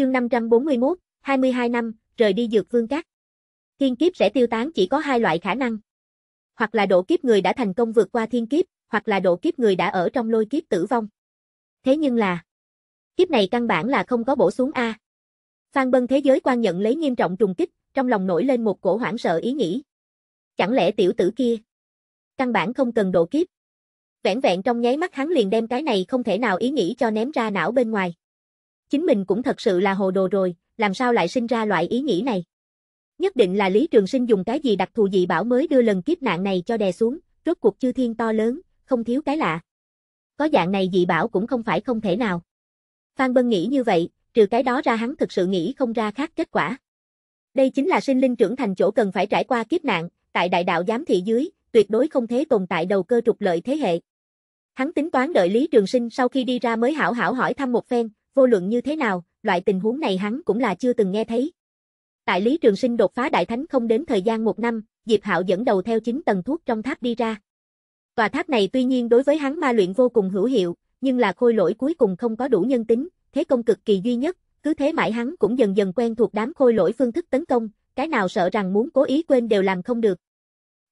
Chương 541, 22 năm, rời đi dược vương các. Thiên kiếp sẽ tiêu tán chỉ có hai loại khả năng. Hoặc là độ kiếp người đã thành công vượt qua thiên kiếp, hoặc là độ kiếp người đã ở trong lôi kiếp tử vong. Thế nhưng là, kiếp này căn bản là không có bổ xuống A. Phan Bân thế giới quan nhận lấy nghiêm trọng trùng kích, trong lòng nổi lên một cổ hoảng sợ ý nghĩ. Chẳng lẽ tiểu tử kia, căn bản không cần độ kiếp. Vẹn vẹn trong nháy mắt hắn liền đem cái này không thể nào ý nghĩ cho ném ra não bên ngoài. Chính mình cũng thật sự là hồ đồ rồi, làm sao lại sinh ra loại ý nghĩ này. Nhất định là Lý Trường Sinh dùng cái gì đặc thù dị bảo mới đưa lần kiếp nạn này cho đè xuống, rốt cuộc chư thiên to lớn, không thiếu cái lạ. Có dạng này dị bảo cũng không phải không thể nào. Phan Bân nghĩ như vậy, trừ cái đó ra hắn thực sự nghĩ không ra khác kết quả. Đây chính là sinh linh trưởng thành chỗ cần phải trải qua kiếp nạn, tại đại đạo giám thị dưới, tuyệt đối không thể tồn tại đầu cơ trục lợi thế hệ. Hắn tính toán đợi Lý Trường Sinh sau khi đi ra mới hảo hảo hỏi thăm một phen, vô luận như thế nào, loại tình huống này hắn cũng là chưa từng nghe thấy. Tại Lý Trường Sinh đột phá đại thánh không đến thời gian một năm, Diệp Hạo dẫn đầu theo chính tầng thuốc trong tháp đi ra. Tòa tháp này tuy nhiên đối với hắn ma luyện vô cùng hữu hiệu, nhưng là khôi lỗi cuối cùng không có đủ nhân tính, thế công cực kỳ duy nhất, cứ thế mãi hắn cũng dần dần quen thuộc đám khôi lỗi phương thức tấn công, cái nào sợ rằng muốn cố ý quên đều làm không được.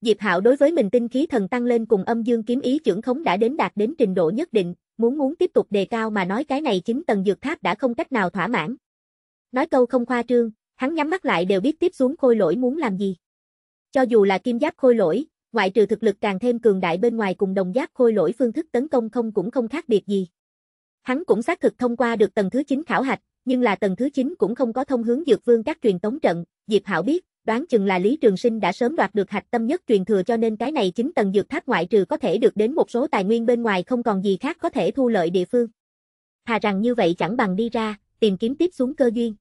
Diệp Hạo đối với mình tinh khí thần tăng lên cùng âm dương kiếm ý trưởng khống đã đến đạt đến trình độ nhất định, muốn muốn tiếp tục đề cao mà nói cái này chính tầng dược tháp đã không cách nào thỏa mãn. Nói câu không khoa trương, hắn nhắm mắt lại đều biết tiếp xuống khôi lỗi muốn làm gì. Cho dù là kim giáp khôi lỗi, ngoại trừ thực lực càng thêm cường đại bên ngoài cùng đồng giáp khôi lỗi phương thức tấn công không cũng không khác biệt gì. Hắn cũng xác thực thông qua được tầng thứ 9 khảo hạch, nhưng là tầng thứ 9 cũng không có thông hướng dược vương các truyền tống trận, Diệp hảo biết, đoán chừng là Lý Trường Sinh đã sớm đoạt được hạch tâm nhất truyền thừa cho nên cái này chính tầng dược tháp ngoại trừ có thể được đến một số tài nguyên bên ngoài không còn gì khác có thể thu lợi địa phương. Thà rằng như vậy chẳng bằng đi ra, tìm kiếm tiếp xuống cơ duyên.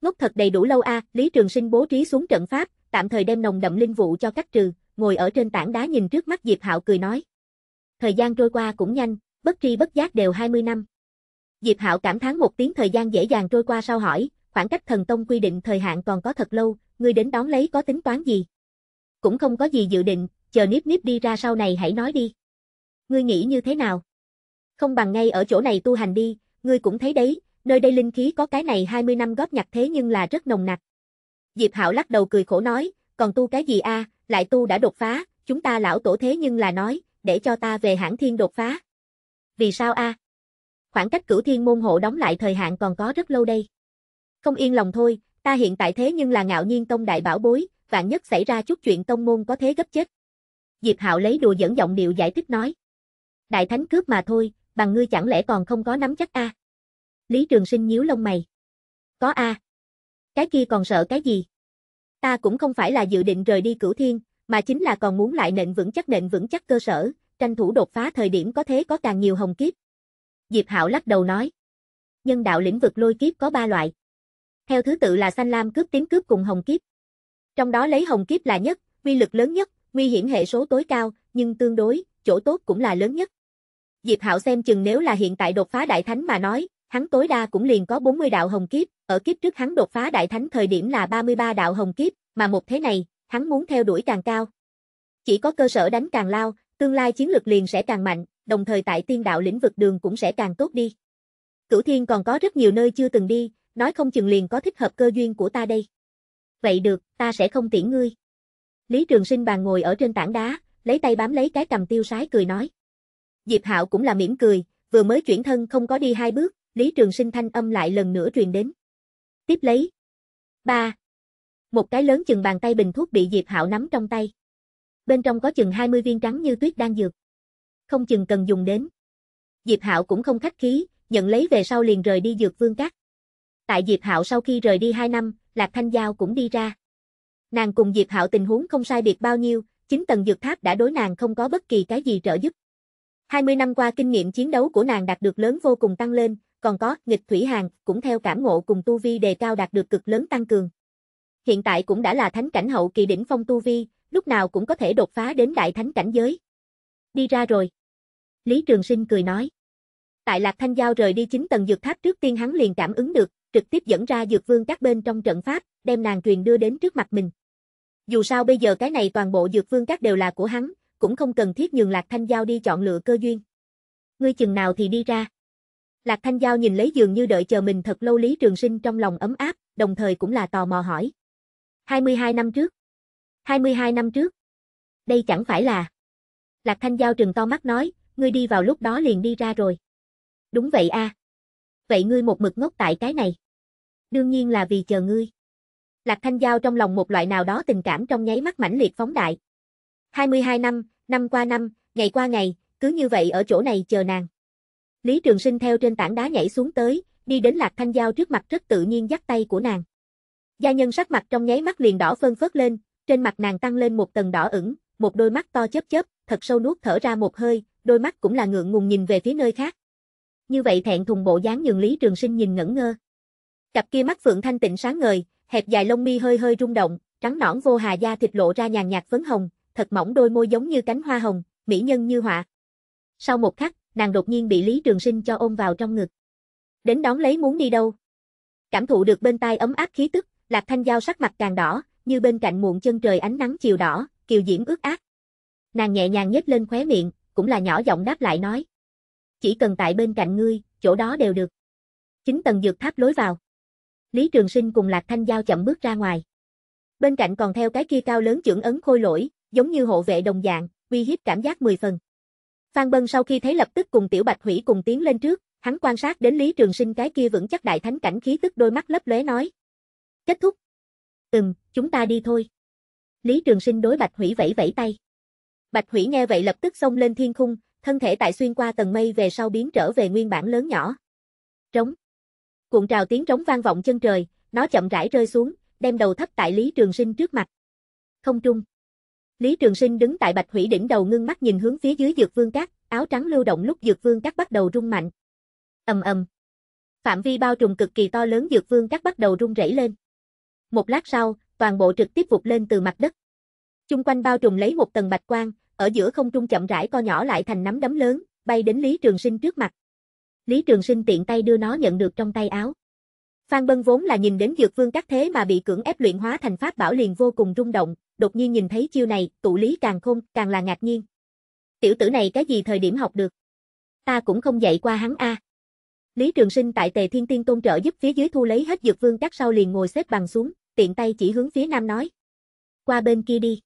Ngốc thật đầy đủ lâu a, Lý Trường Sinh bố trí xuống trận pháp, tạm thời đem nồng đậm linh vụ cho cắt trừ, ngồi ở trên tảng đá nhìn trước mắt Diệp Hạo cười nói. Thời gian trôi qua cũng nhanh, bất tri bất giác đều 20 năm. Diệp Hạo cảm thán một tiếng thời gian dễ dàng trôi qua sau hỏi, khoảng cách thần tông quy định thời hạn còn có thật lâu, ngươi đến đón lấy có tính toán gì? Cũng không có gì dự định, chờ Niếp Niếp đi ra sau này hãy nói đi. Ngươi nghĩ như thế nào? Không bằng ngay ở chỗ này tu hành đi, ngươi cũng thấy đấy, nơi đây linh khí có cái này 20 năm góp nhặt thế nhưng là rất nồng nặc. Diệp Hạo lắc đầu cười khổ nói, còn tu cái gì a, lại tu đã đột phá, chúng ta lão tổ thế nhưng là nói, để cho ta về hãng thiên đột phá. Vì sao a? Khoảng cách cửu thiên môn hộ đóng lại thời hạn còn có rất lâu đây. Không yên lòng thôi, Ta hiện tại thế nhưng là ngạo nhiên tông đại bảo bối, vạn nhất xảy ra chút chuyện tông môn có thế gấp chết. Diệp Hạo lấy đùa dẫn giọng điệu giải thích nói. Đại thánh cướp mà thôi, bằng ngươi chẳng lẽ còn không có nắm chắc a? Lý Trường Sinh nhíu lông mày. Có a. Cái kia còn sợ cái gì? Ta cũng không phải là dự định rời đi Cửu Thiên, mà chính là còn muốn lại nện vững chắc nện vững chắc cơ sở, tranh thủ đột phá thời điểm có thế có càng nhiều hồng kiếp. Diệp Hạo lắc đầu nói. Nhân đạo lĩnh vực lôi kiếp có ba loại. Theo thứ tự là xanh lam cướp tím cướp cùng hồng kiếp. Trong đó lấy hồng kiếp là nhất, quy lực lớn nhất, nguy hiểm hệ số tối cao, nhưng tương đối, chỗ tốt cũng là lớn nhất. Diệp Hạo xem chừng nếu là hiện tại đột phá đại thánh mà nói, hắn tối đa cũng liền có 40 đạo hồng kiếp, ở kiếp trước hắn đột phá đại thánh thời điểm là 33 đạo hồng kiếp, mà một thế này, hắn muốn theo đuổi càng cao. Chỉ có cơ sở đánh càng lao, tương lai chiến lược liền sẽ càng mạnh, đồng thời tại tiên đạo lĩnh vực đường cũng sẽ càng tốt đi. Cửu Thiên còn có rất nhiều nơi chưa từng đi, nói không chừng liền có thích hợp cơ duyên của ta đây. Vậy được, ta sẽ không tiễn ngươi. Lý Trường Sinh bàn ngồi ở trên tảng đá, lấy tay bám lấy cái cầm tiêu sái cười nói. Diệp Hạo cũng là mỉm cười, vừa mới chuyển thân không có đi hai bước, Lý Trường Sinh thanh âm lại lần nữa truyền đến. Tiếp lấy. Ba. Một cái lớn chừng bàn tay bình thuốc bị Diệp Hạo nắm trong tay. Bên trong có chừng 20 viên trắng như tuyết đang dược. Không chừng cần dùng đến. Diệp Hạo cũng không khách khí, nhận lấy về sau liền rời đi dược vương cát tại Diệp Hạo sau khi rời đi 2 năm, Lạc Thanh Giao cũng đi ra. Nàng cùng Diệp Hạo tình huống không sai biệt bao nhiêu, chính tầng dược tháp đã đối nàng không có bất kỳ cái gì trợ giúp. 20 năm qua kinh nghiệm chiến đấu của nàng đạt được lớn vô cùng tăng lên, còn có nghịch thủy hàng cũng theo cảm ngộ cùng tu vi đề cao đạt được cực lớn tăng cường. Hiện tại cũng đã là thánh cảnh hậu kỳ đỉnh phong tu vi, lúc nào cũng có thể đột phá đến đại thánh cảnh giới. Đi ra rồi. Lý Trường Sinh cười nói. Tại Lạc Thanh Giao rời đi chính tầng dược tháp trước tiên hắn liền cảm ứng được, trực tiếp dẫn ra dược vương các bên trong trận pháp, đem nàng truyền đưa đến trước mặt mình. Dù sao bây giờ cái này toàn bộ dược vương các đều là của hắn, cũng không cần thiết nhường Lạc Thanh Giao đi chọn lựa cơ duyên. Ngươi chừng nào thì đi ra. Lạc Thanh Giao nhìn lấy giường như đợi chờ mình thật lâu Lý Trường Sinh trong lòng ấm áp, đồng thời cũng là tò mò hỏi. 22 năm trước. 22 năm trước. Đây chẳng phải là. Lạc Thanh Giao trừng to mắt nói, ngươi đi vào lúc đó liền đi ra rồi. Đúng vậy a. À. Vậy ngươi một mực ngốc tại cái này đương nhiên là vì chờ ngươi. Lạc Thanh Giao trong lòng một loại nào đó tình cảm trong nháy mắt mãnh liệt phóng đại. 22 năm, năm qua năm, ngày qua ngày, cứ như vậy ở chỗ này chờ nàng. Lý Trường Sinh theo trên tảng đá nhảy xuống tới, đi đến Lạc Thanh Giao trước mặt rất tự nhiên dắt tay của nàng. Gia nhân sắc mặt trong nháy mắt liền đỏ phơn phớt lên, trên mặt nàng tăng lên một tầng đỏ ửng, một đôi mắt to chớp chớp, thật sâu nuốt thở ra một hơi, đôi mắt cũng là ngượng ngùng nhìn về phía nơi khác. Như vậy thẹn thùng bộ dáng nhường Lý Trường Sinh nhìn ngẩn ngơ. Cặp kia mắt Phượng Thanh tịnh sáng ngời, hẹp dài lông mi hơi hơi rung động, trắng nõn vô hà da thịt lộ ra nhàn nhạt phấn hồng, thật mỏng đôi môi giống như cánh hoa hồng, mỹ nhân như họa. Sau một khắc, nàng đột nhiên bị Lý Trường Sinh cho ôm vào trong ngực. Đến đón lấy muốn đi đâu? Cảm thụ được bên tai ấm áp khí tức, Lạc Thanh Giao sắc mặt càng đỏ, như bên cạnh muộn chân trời ánh nắng chiều đỏ, kiều diễm ướt át. Nàng nhẹ nhàng nhếch lên khóe miệng, cũng là nhỏ giọng đáp lại nói. Chỉ cần tại bên cạnh ngươi, chỗ đó đều được. Chính tầng dược tháp lối vào. Lý Trường Sinh cùng Lạc Thanh Giao chậm bước ra ngoài. Bên cạnh còn theo cái kia cao lớn trưởng ấn khôi lỗi, giống như hộ vệ đồng dạng, uy hiếp cảm giác mười phần. Phan Bân sau khi thấy lập tức cùng Tiểu Bạch Hủy cùng tiến lên trước, hắn quan sát đến Lý Trường Sinh cái kia vững chắc đại thánh cảnh khí tức đôi mắt lấp lóe nói. Kết thúc. Ừm, chúng ta đi thôi. Lý Trường Sinh đối Bạch Hủy vẫy vẫy tay. Bạch Hủy nghe vậy lập tức xông lên thiên khung, thân thể tại xuyên qua tầng mây về sau biến trở về nguyên bản lớn nhỏ. Trống. Cuộn trào tiếng trống vang vọng chân trời, nó chậm rãi rơi xuống, đem đầu thấp tại Lý Trường Sinh trước mặt. Không trung. Lý Trường Sinh đứng tại Bạch Hủy đỉnh đầu ngưng mắt nhìn hướng phía dưới Dược Vương Các, áo trắng lưu động lúc Dược Vương Các bắt đầu rung mạnh. Ầm ầm. Phạm vi bao trùm cực kỳ to lớn Dược Vương Các bắt đầu rung rẩy lên. Một lát sau, toàn bộ trực tiếp vụt lên từ mặt đất. Chung quanh bao trùm lấy một tầng bạch quang, ở giữa không trung chậm rãi co nhỏ lại thành nắm đấm lớn, bay đến Lý Trường Sinh trước mặt. Lý Trường Sinh tiện tay đưa nó nhận được trong tay áo. Phan Bân vốn là nhìn đến Dược Vương các thế mà bị cưỡng ép luyện hóa thành pháp bảo liền vô cùng rung động, đột nhiên nhìn thấy chiêu này, tụ lý càng khôn, càng là ngạc nhiên. Tiểu tử này cái gì thời điểm học được? Ta cũng không dạy qua hắn a. Lý Trường Sinh tại Tề Thiên Tiên Tôn trợ giúp phía dưới thu lấy hết Dược Vương các sau liền ngồi xếp bằng xuống, tiện tay chỉ hướng phía nam nói. Qua bên kia đi.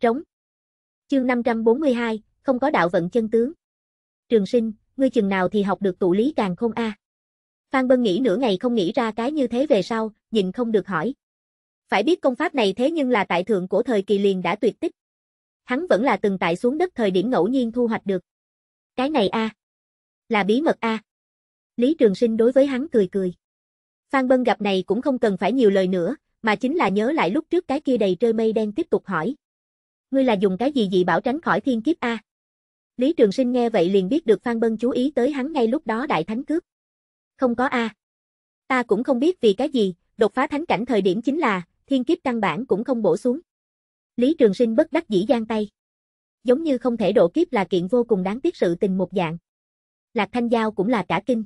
Trống. Chương 542, không có đạo vận chân tướng. Trường Sinh, ngươi chừng nào thì học được tụ lý càng không a. À. Phan Bân nghĩ nửa ngày không nghĩ ra cái như thế về sau, nhìn không được hỏi. Phải biết công pháp này thế nhưng là tại thượng của thời kỳ liền đã tuyệt tích. Hắn vẫn là từng tại xuống đất thời điểm ngẫu nhiên thu hoạch được. Cái này a, à. là bí mật a. À. Lý Trường Sinh đối với hắn cười cười. Phan Bân gặp này cũng không cần phải nhiều lời nữa, mà chính là nhớ lại lúc trước cái kia đầy trời mây đen tiếp tục hỏi. Ngươi là dùng cái gì dị bảo tránh khỏi thiên kiếp a? Lý Trường Sinh nghe vậy liền biết được Phan Bân chú ý tới hắn ngay lúc đó đại thánh cướp. Không có a. Ta cũng không biết vì cái gì, đột phá thánh cảnh thời điểm chính là, thiên kiếp căn bản cũng không bổ xuống. Lý Trường Sinh bất đắc dĩ giang tay. Giống như không thể độ kiếp là kiện vô cùng đáng tiếc sự tình một dạng. Lạc Thanh Giao cũng là cả kinh.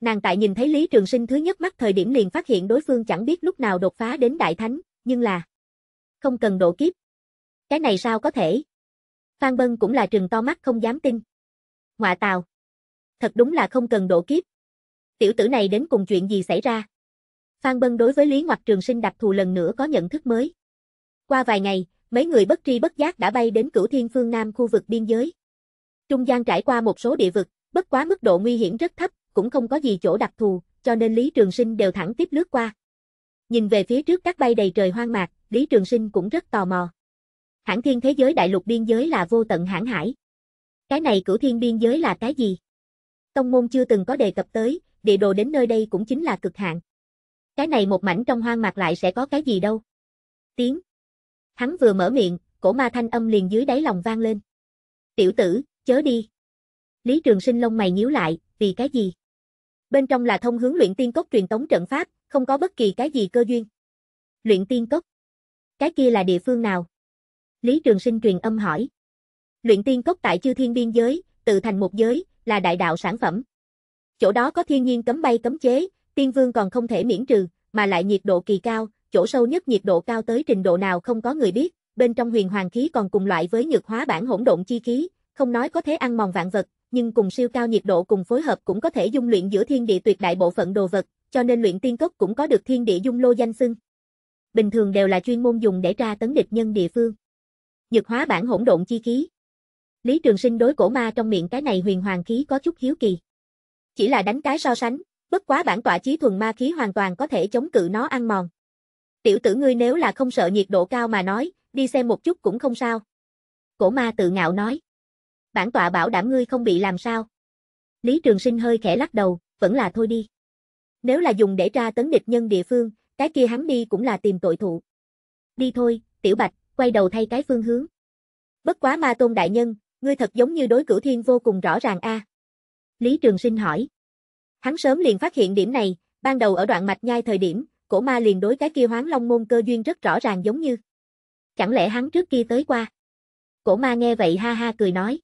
Nàng tại nhìn thấy Lý Trường Sinh thứ nhất mắt thời điểm liền phát hiện đối phương chẳng biết lúc nào đột phá đến đại thánh, nhưng là không cần độ kiếp. Cái này sao có thể, Phan Bân cũng là trừng to mắt không dám tin. Ngoạ tào. Thật đúng là không cần độ kiếp. Tiểu tử này đến cùng chuyện gì xảy ra? Phan Bân đối với Lý Ngoặc Trường Sinh đặc thù lần nữa có nhận thức mới. Qua vài ngày, mấy người bất tri bất giác đã bay đến Cửu Thiên Phương Nam khu vực biên giới. Trung gian trải qua một số địa vực, bất quá mức độ nguy hiểm rất thấp, cũng không có gì chỗ đặc thù, cho nên Lý Trường Sinh đều thẳng tiếp lướt qua. Nhìn về phía trước các bay đầy trời hoang mạc, Lý Trường Sinh cũng rất tò mò. Hãng thiên thế giới đại lục biên giới là vô tận hãng hải. Cái này cửu thiên biên giới là cái gì? Tông môn chưa từng có đề cập tới, địa đồ đến nơi đây cũng chính là cực hạn. Cái này một mảnh trong hoang mạc lại sẽ có cái gì đâu? Tiếng. Hắn vừa mở miệng, cổ ma thanh âm liền dưới đáy lòng vang lên. Tiểu tử, chớ đi. Lý Trường Sinh lông mày nhíu lại, vì cái gì? Bên trong là thông hướng luyện tiên cốc truyền tống trận pháp, không có bất kỳ cái gì cơ duyên. Luyện tiên cốc? Cái kia là địa phương nào? Lý Trường Sinh truyền âm hỏi. Luyện tiên cốc tại chư thiên biên giới, tự thành một giới, là đại đạo sản phẩm. Chỗ đó có thiên nhiên cấm bay cấm chế, tiên vương còn không thể miễn trừ, mà lại nhiệt độ kỳ cao, chỗ sâu nhất nhiệt độ cao tới trình độ nào không có người biết, bên trong huyền hoàng khí còn cùng loại với nhược hóa bản hỗn độn chi khí, không nói có thể ăn mòn vạn vật, nhưng cùng siêu cao nhiệt độ cùng phối hợp cũng có thể dung luyện giữa thiên địa tuyệt đại bộ phận đồ vật, cho nên luyện tiên cốc cũng có được thiên địa dung lô danh xưng. Bình thường đều là chuyên môn dùng để tra tấn địch nhân địa phương. Nhược hóa bản hỗn độn chi khí. Lý Trường Sinh đối cổ ma trong miệng cái này huyền hoàng khí có chút hiếu kỳ. Chỉ là đánh cái so sánh, bất quá bản tọa chí thuần ma khí hoàn toàn có thể chống cự nó ăn mòn. Tiểu tử ngươi nếu là không sợ nhiệt độ cao mà nói, đi xem một chút cũng không sao. Cổ ma tự ngạo nói. Bản tọa bảo đảm ngươi không bị làm sao. Lý Trường Sinh hơi khẽ lắc đầu, vẫn là thôi đi. Nếu là dùng để tra tấn địch nhân địa phương, cái kia hắn đi cũng là tìm tội thụ. Đi thôi, Tiểu Bạch, quay đầu thay cái phương hướng. Bất quá ma tôn đại nhân, ngươi thật giống như đối cửu thiên vô cùng rõ ràng a. Lý Trường Sinh hỏi. Hắn sớm liền phát hiện điểm này, ban đầu ở đoạn mạch nhai thời điểm, cổ ma liền đối cái kia hoáng long môn cơ duyên rất rõ ràng giống như. Chẳng lẽ hắn trước kia tới qua? Cổ ma nghe vậy ha ha cười nói.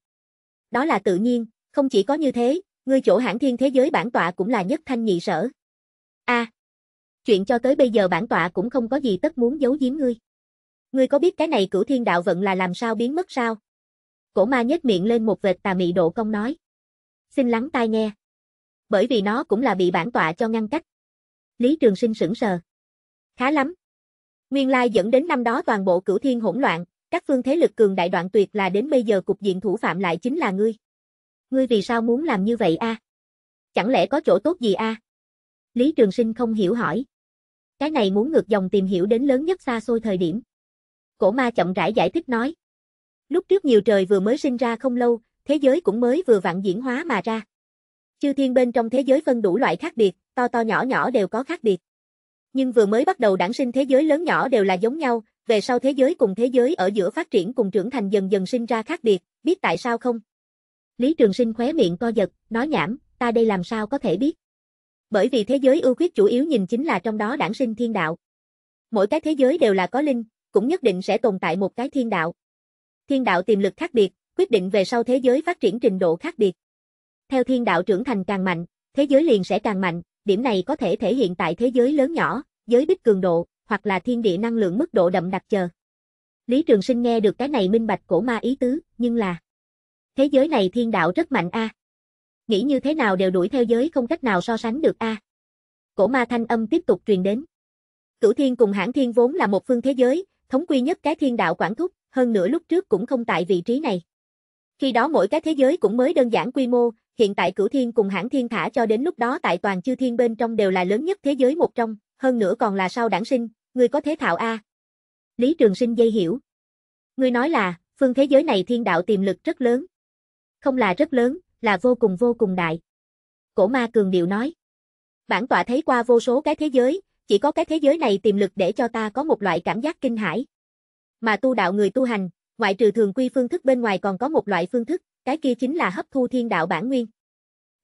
Đó là tự nhiên, không chỉ có như thế, ngươi chỗ hãng thiên thế giới bản tọa cũng là nhất thanh nhị sở. a chuyện cho tới bây giờ bản tọa cũng không có gì tất muốn giấu giếm ngươi. Ngươi có biết cái này cửu thiên đạo vận là làm sao biến mất sao? Cổ ma nhếch miệng lên một vệt tà mị độ công nói. Xin lắng tai nghe. Bởi vì nó cũng là bị bản tọa cho ngăn cách. Lý Trường Sinh sững sờ. Khá lắm. Nguyên lai dẫn đến năm đó toàn bộ cửu thiên hỗn loạn, các phương thế lực cường đại đoạn tuyệt là đến bây giờ cục diện thủ phạm lại chính là ngươi. Ngươi vì sao muốn làm như vậy a? À? Chẳng lẽ có chỗ tốt gì a? À? Lý Trường Sinh không hiểu hỏi. Cái này muốn ngược dòng tìm hiểu đến lớn nhất xa xôi thời điểm cổ ma chậm rãi giải thích nói. Lúc trước nhiều trời vừa mới sinh ra không lâu, thế giới cũng mới vừa vặn diễn hóa mà ra. Chư thiên bên trong thế giới phân đủ loại khác biệt, to to nhỏ nhỏ đều có khác biệt. Nhưng vừa mới bắt đầu đản sinh thế giới lớn nhỏ đều là giống nhau, về sau thế giới cùng thế giới ở giữa phát triển cùng trưởng thành dần dần sinh ra khác biệt, biết tại sao không? Lý Trường Sinh khóe miệng co giật, nói nhảm, ta đây làm sao có thể biết? Bởi vì thế giới ưu khuyết chủ yếu nhìn chính là trong đó đản sinh thiên đạo. Mỗi cái thế giới đều là có linh, cũng nhất định sẽ tồn tại một cái thiên đạo. Thiên đạo tiềm lực khác biệt, quyết định về sau thế giới phát triển trình độ khác biệt. Theo thiên đạo trưởng thành càng mạnh, thế giới liền sẽ càng mạnh, điểm này có thể thể hiện tại thế giới lớn nhỏ, giới bích cường độ, hoặc là thiên địa năng lượng mức độ đậm đặc chờ. Lý Trường Sinh nghe được cái này minh bạch cổ ma ý tứ, nhưng là Thế giới này thiên đạo rất mạnh a. Nghĩ như thế nào đều đuổi theo giới không cách nào so sánh được a. Cổ ma thanh âm tiếp tục truyền đến. Cửu thiên cùng hãng thiên vốn là một phương thế giới, thống quy nhất cái thiên đạo quản thúc, hơn nữa lúc trước cũng không tại vị trí này. Khi đó mỗi cái thế giới cũng mới đơn giản quy mô, hiện tại cửu thiên cùng hãng thiên thả cho đến lúc đó tại toàn chư thiên bên trong đều là lớn nhất thế giới một trong, hơn nữa còn là sau đảng sinh, người có thế thạo A. Lý Trường Sinh dây hiểu. Người nói là, phương thế giới này thiên đạo tiềm lực rất lớn. Không là rất lớn, là vô cùng vô cùng đại. Cổ ma cường điệu nói. Bản tọa thấy qua vô số cái thế giới, chỉ có cái thế giới này tiềm lực để cho ta có một loại cảm giác kinh hãi. Mà tu đạo người tu hành, ngoại trừ thường quy phương thức bên ngoài còn có một loại phương thức, cái kia chính là hấp thu thiên đạo bản nguyên.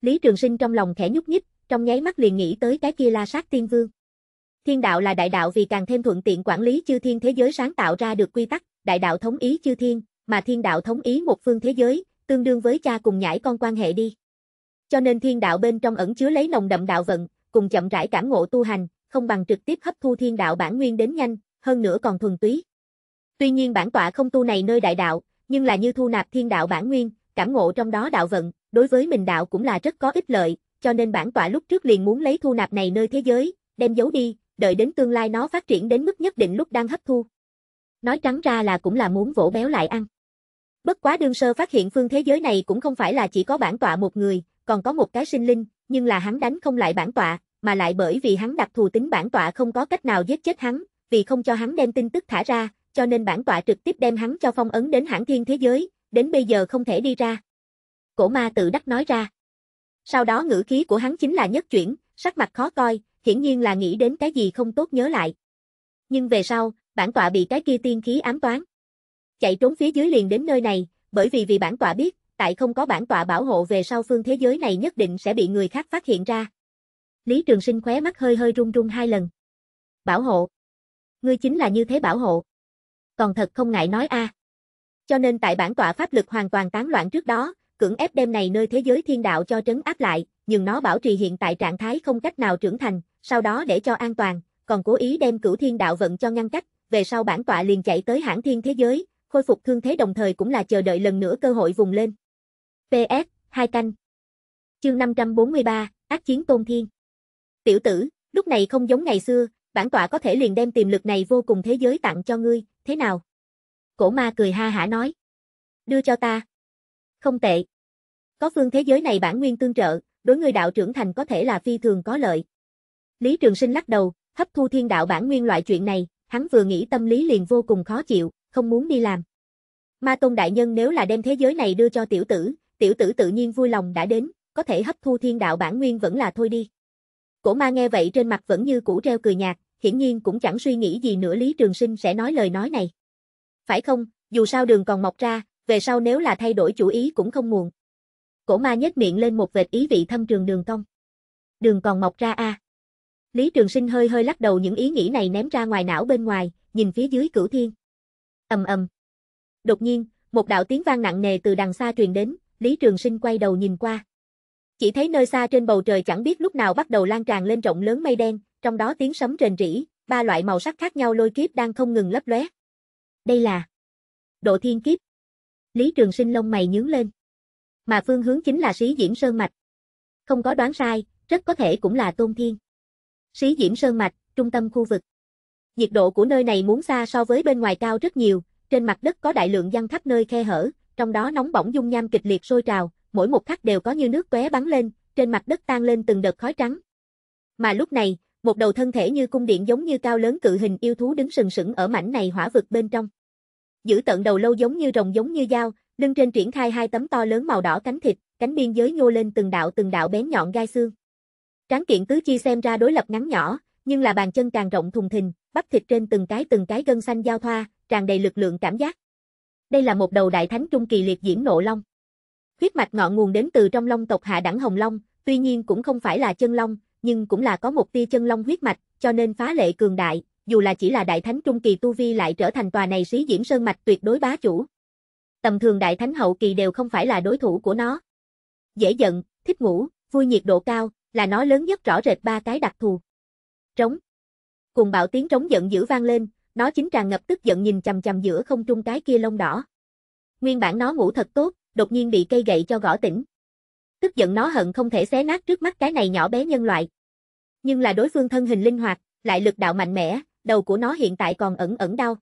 Lý Trường Sinh trong lòng khẽ nhúc nhích, trong nháy mắt liền nghĩ tới cái kia La Sát Tiên Vương. Thiên đạo là đại đạo vì càng thêm thuận tiện quản lý chư thiên thế giới sáng tạo ra được quy tắc, đại đạo thống ý chư thiên, mà thiên đạo thống ý một phương thế giới, tương đương với cha cùng nhãi con quan hệ đi. Cho nên thiên đạo bên trong ẩn chứa lấy nồng đậm đạo vận, cùng chậm rãi cảm ngộ tu hành, không bằng trực tiếp hấp thu thiên đạo bản nguyên đến nhanh, hơn nữa còn thuần túy. Tuy nhiên bản tọa không tu này nơi đại đạo, nhưng là như thu nạp thiên đạo bản nguyên, cảm ngộ trong đó đạo vận, đối với mình đạo cũng là rất có ích lợi, cho nên bản tọa lúc trước liền muốn lấy thu nạp này nơi thế giới, đem giấu đi, đợi đến tương lai nó phát triển đến mức nhất định lúc đang hấp thu. Nói trắng ra là cũng là muốn vỗ béo lại ăn. Bất quá đương sơ phát hiện phương thế giới này cũng không phải là chỉ có bản tọa một người, còn có một cái sinh linh, nhưng là hắn đánh không lại bản tọa, mà lại bởi vì hắn đặc thù tính bản tọa không có cách nào giết chết hắn, vì không cho hắn đem tin tức thả ra, cho nên bản tọa trực tiếp đem hắn cho phong ấn đến hãng thiên thế giới, đến bây giờ không thể đi ra. Cổ ma tự đắc nói ra. Sau đó ngữ khí của hắn chính là nhất chuyển, sắc mặt khó coi, hiển nhiên là nghĩ đến cái gì không tốt nhớ lại. Nhưng về sau, bản tọa bị cái kia tiên khí ám toán. Chạy trốn phía dưới liền đến nơi này, bởi vì vì bản tọa biết, tại không có bản tọa bảo hộ về sau phương thế giới này nhất định sẽ bị người khác phát hiện ra, Lý Trường Sinh khóe mắt hơi hơi run run hai lần. Bảo hộ. Ngươi chính là như thế bảo hộ. Còn thật không ngại nói a. À. Cho nên tại bản tọa pháp lực hoàn toàn tán loạn trước đó, cưỡng ép đem này nơi thế giới thiên đạo cho trấn áp lại, nhưng nó bảo trì hiện tại trạng thái không cách nào trưởng thành, sau đó để cho an toàn, còn cố ý đem cửu thiên đạo vận cho ngăn cách, về sau bản tọa liền chạy tới hãng thiên thế giới, khôi phục thương thế đồng thời cũng là chờ đợi lần nữa cơ hội vùng lên. PS, hai canh. Chương 543, ác chiến tôn thiên. Tiểu tử, lúc này không giống ngày xưa, bản tọa có thể liền đem tiềm lực này vô cùng thế giới tặng cho ngươi, thế nào? Cổ ma cười ha hả nói. Đưa cho ta. Không tệ. Có phương thế giới này bản nguyên tương trợ, đối ngươi đạo trưởng thành có thể là phi thường có lợi. Lý Trường Sinh lắc đầu, hấp thu thiên đạo bản nguyên loại chuyện này, hắn vừa nghĩ tâm lý liền vô cùng khó chịu, không muốn đi làm. Ma Tôn Đại Nhân nếu là đem thế giới này đưa cho tiểu tử, tiểu tử tự nhiên vui lòng đã đến, có thể hấp thu thiên đạo bản nguyên vẫn là thôi đi. Cổ ma nghe vậy trên mặt vẫn như cũ treo cười nhạt, hiển nhiên cũng chẳng suy nghĩ gì nữa Lý Trường Sinh sẽ nói lời nói này. Phải không, dù sao đường còn mọc ra, về sau nếu là thay đổi chủ ý cũng không muộn. Cổ ma nhếch miệng lên một vệt ý vị thâm trường đường cong. Đường còn mọc ra a. À. Lý Trường Sinh hơi hơi lắc đầu những ý nghĩ này ném ra ngoài não bên ngoài, nhìn phía dưới cửu thiên. Ầm ầm. Đột nhiên, một đạo tiếng vang nặng nề từ đằng xa truyền đến, Lý Trường Sinh quay đầu nhìn qua. Chỉ thấy nơi xa trên bầu trời chẳng biết lúc nào bắt đầu lan tràn lên rộng lớn mây đen, trong đó tiếng sấm rền rỉ, ba loại màu sắc khác nhau lôi kiếp đang không ngừng lấp lóe. Đây là Độ Thiên Kiếp. Lý Trường Sinh lông mày nhướng lên. Mà phương hướng chính là Sĩ Diễm Sơn Mạch. Không có đoán sai, rất có thể cũng là Tôn Thiên. Sĩ Diễm Sơn Mạch, trung tâm khu vực. Nhiệt độ của nơi này muốn xa so với bên ngoài cao rất nhiều, trên mặt đất có đại lượng giăng khắp nơi khe hở, trong đó nóng bỏng dung nham kịch liệt sôi trào, mỗi một khắc đều có như nước tóe bắn lên, trên mặt đất tan lên từng đợt khói trắng. Mà lúc này, một đầu thân thể như cung điện giống như cao lớn cự hình yêu thú đứng sừng sững ở mảnh này hỏa vực bên trong. Giữ tận đầu lâu giống như rồng giống như dao, lưng trên triển khai hai tấm to lớn màu đỏ cánh thịt, cánh biên giới nhô lên từng đạo từng đạo bén nhọn gai xương. Tráng kiện tứ chi xem ra đối lập ngắn nhỏ, nhưng là bàn chân càng rộng thùng thình, bắp thịt trên từng cái từng cái gân xanh giao thoa, tràn đầy lực lượng cảm giác. Đây là một đầu đại thánh trung kỳ liệt diễm nộ long. Huyết mạch ngọn nguồn đến từ trong long tộc hạ đẳng hồng long, tuy nhiên cũng không phải là chân long, nhưng cũng là có một tia chân long huyết mạch, cho nên phá lệ cường đại, dù là chỉ là đại thánh trung kỳ tu vi lại trở thành tòa này xí diễm sơn mạch tuyệt đối bá chủ. Tầm thường đại thánh hậu kỳ đều không phải là đối thủ của nó. Dễ giận, thích ngủ, vui nhiệt độ cao, là nó lớn nhất rõ rệt ba cái đặc thù. Trống. Cùng bạo tiếng trống giận dữ vang lên, nó chính tràn ngập tức giận nhìn chằm chằm giữa không trung cái kia lông đỏ. Nguyên bản nó ngủ thật tốt, đột nhiên bị cây gậy cho gõ tỉnh. Tức giận nó hận không thể xé nát trước mắt cái này nhỏ bé nhân loại. Nhưng là đối phương thân hình linh hoạt, lại lực đạo mạnh mẽ, đầu của nó hiện tại còn ẩn ẩn đau.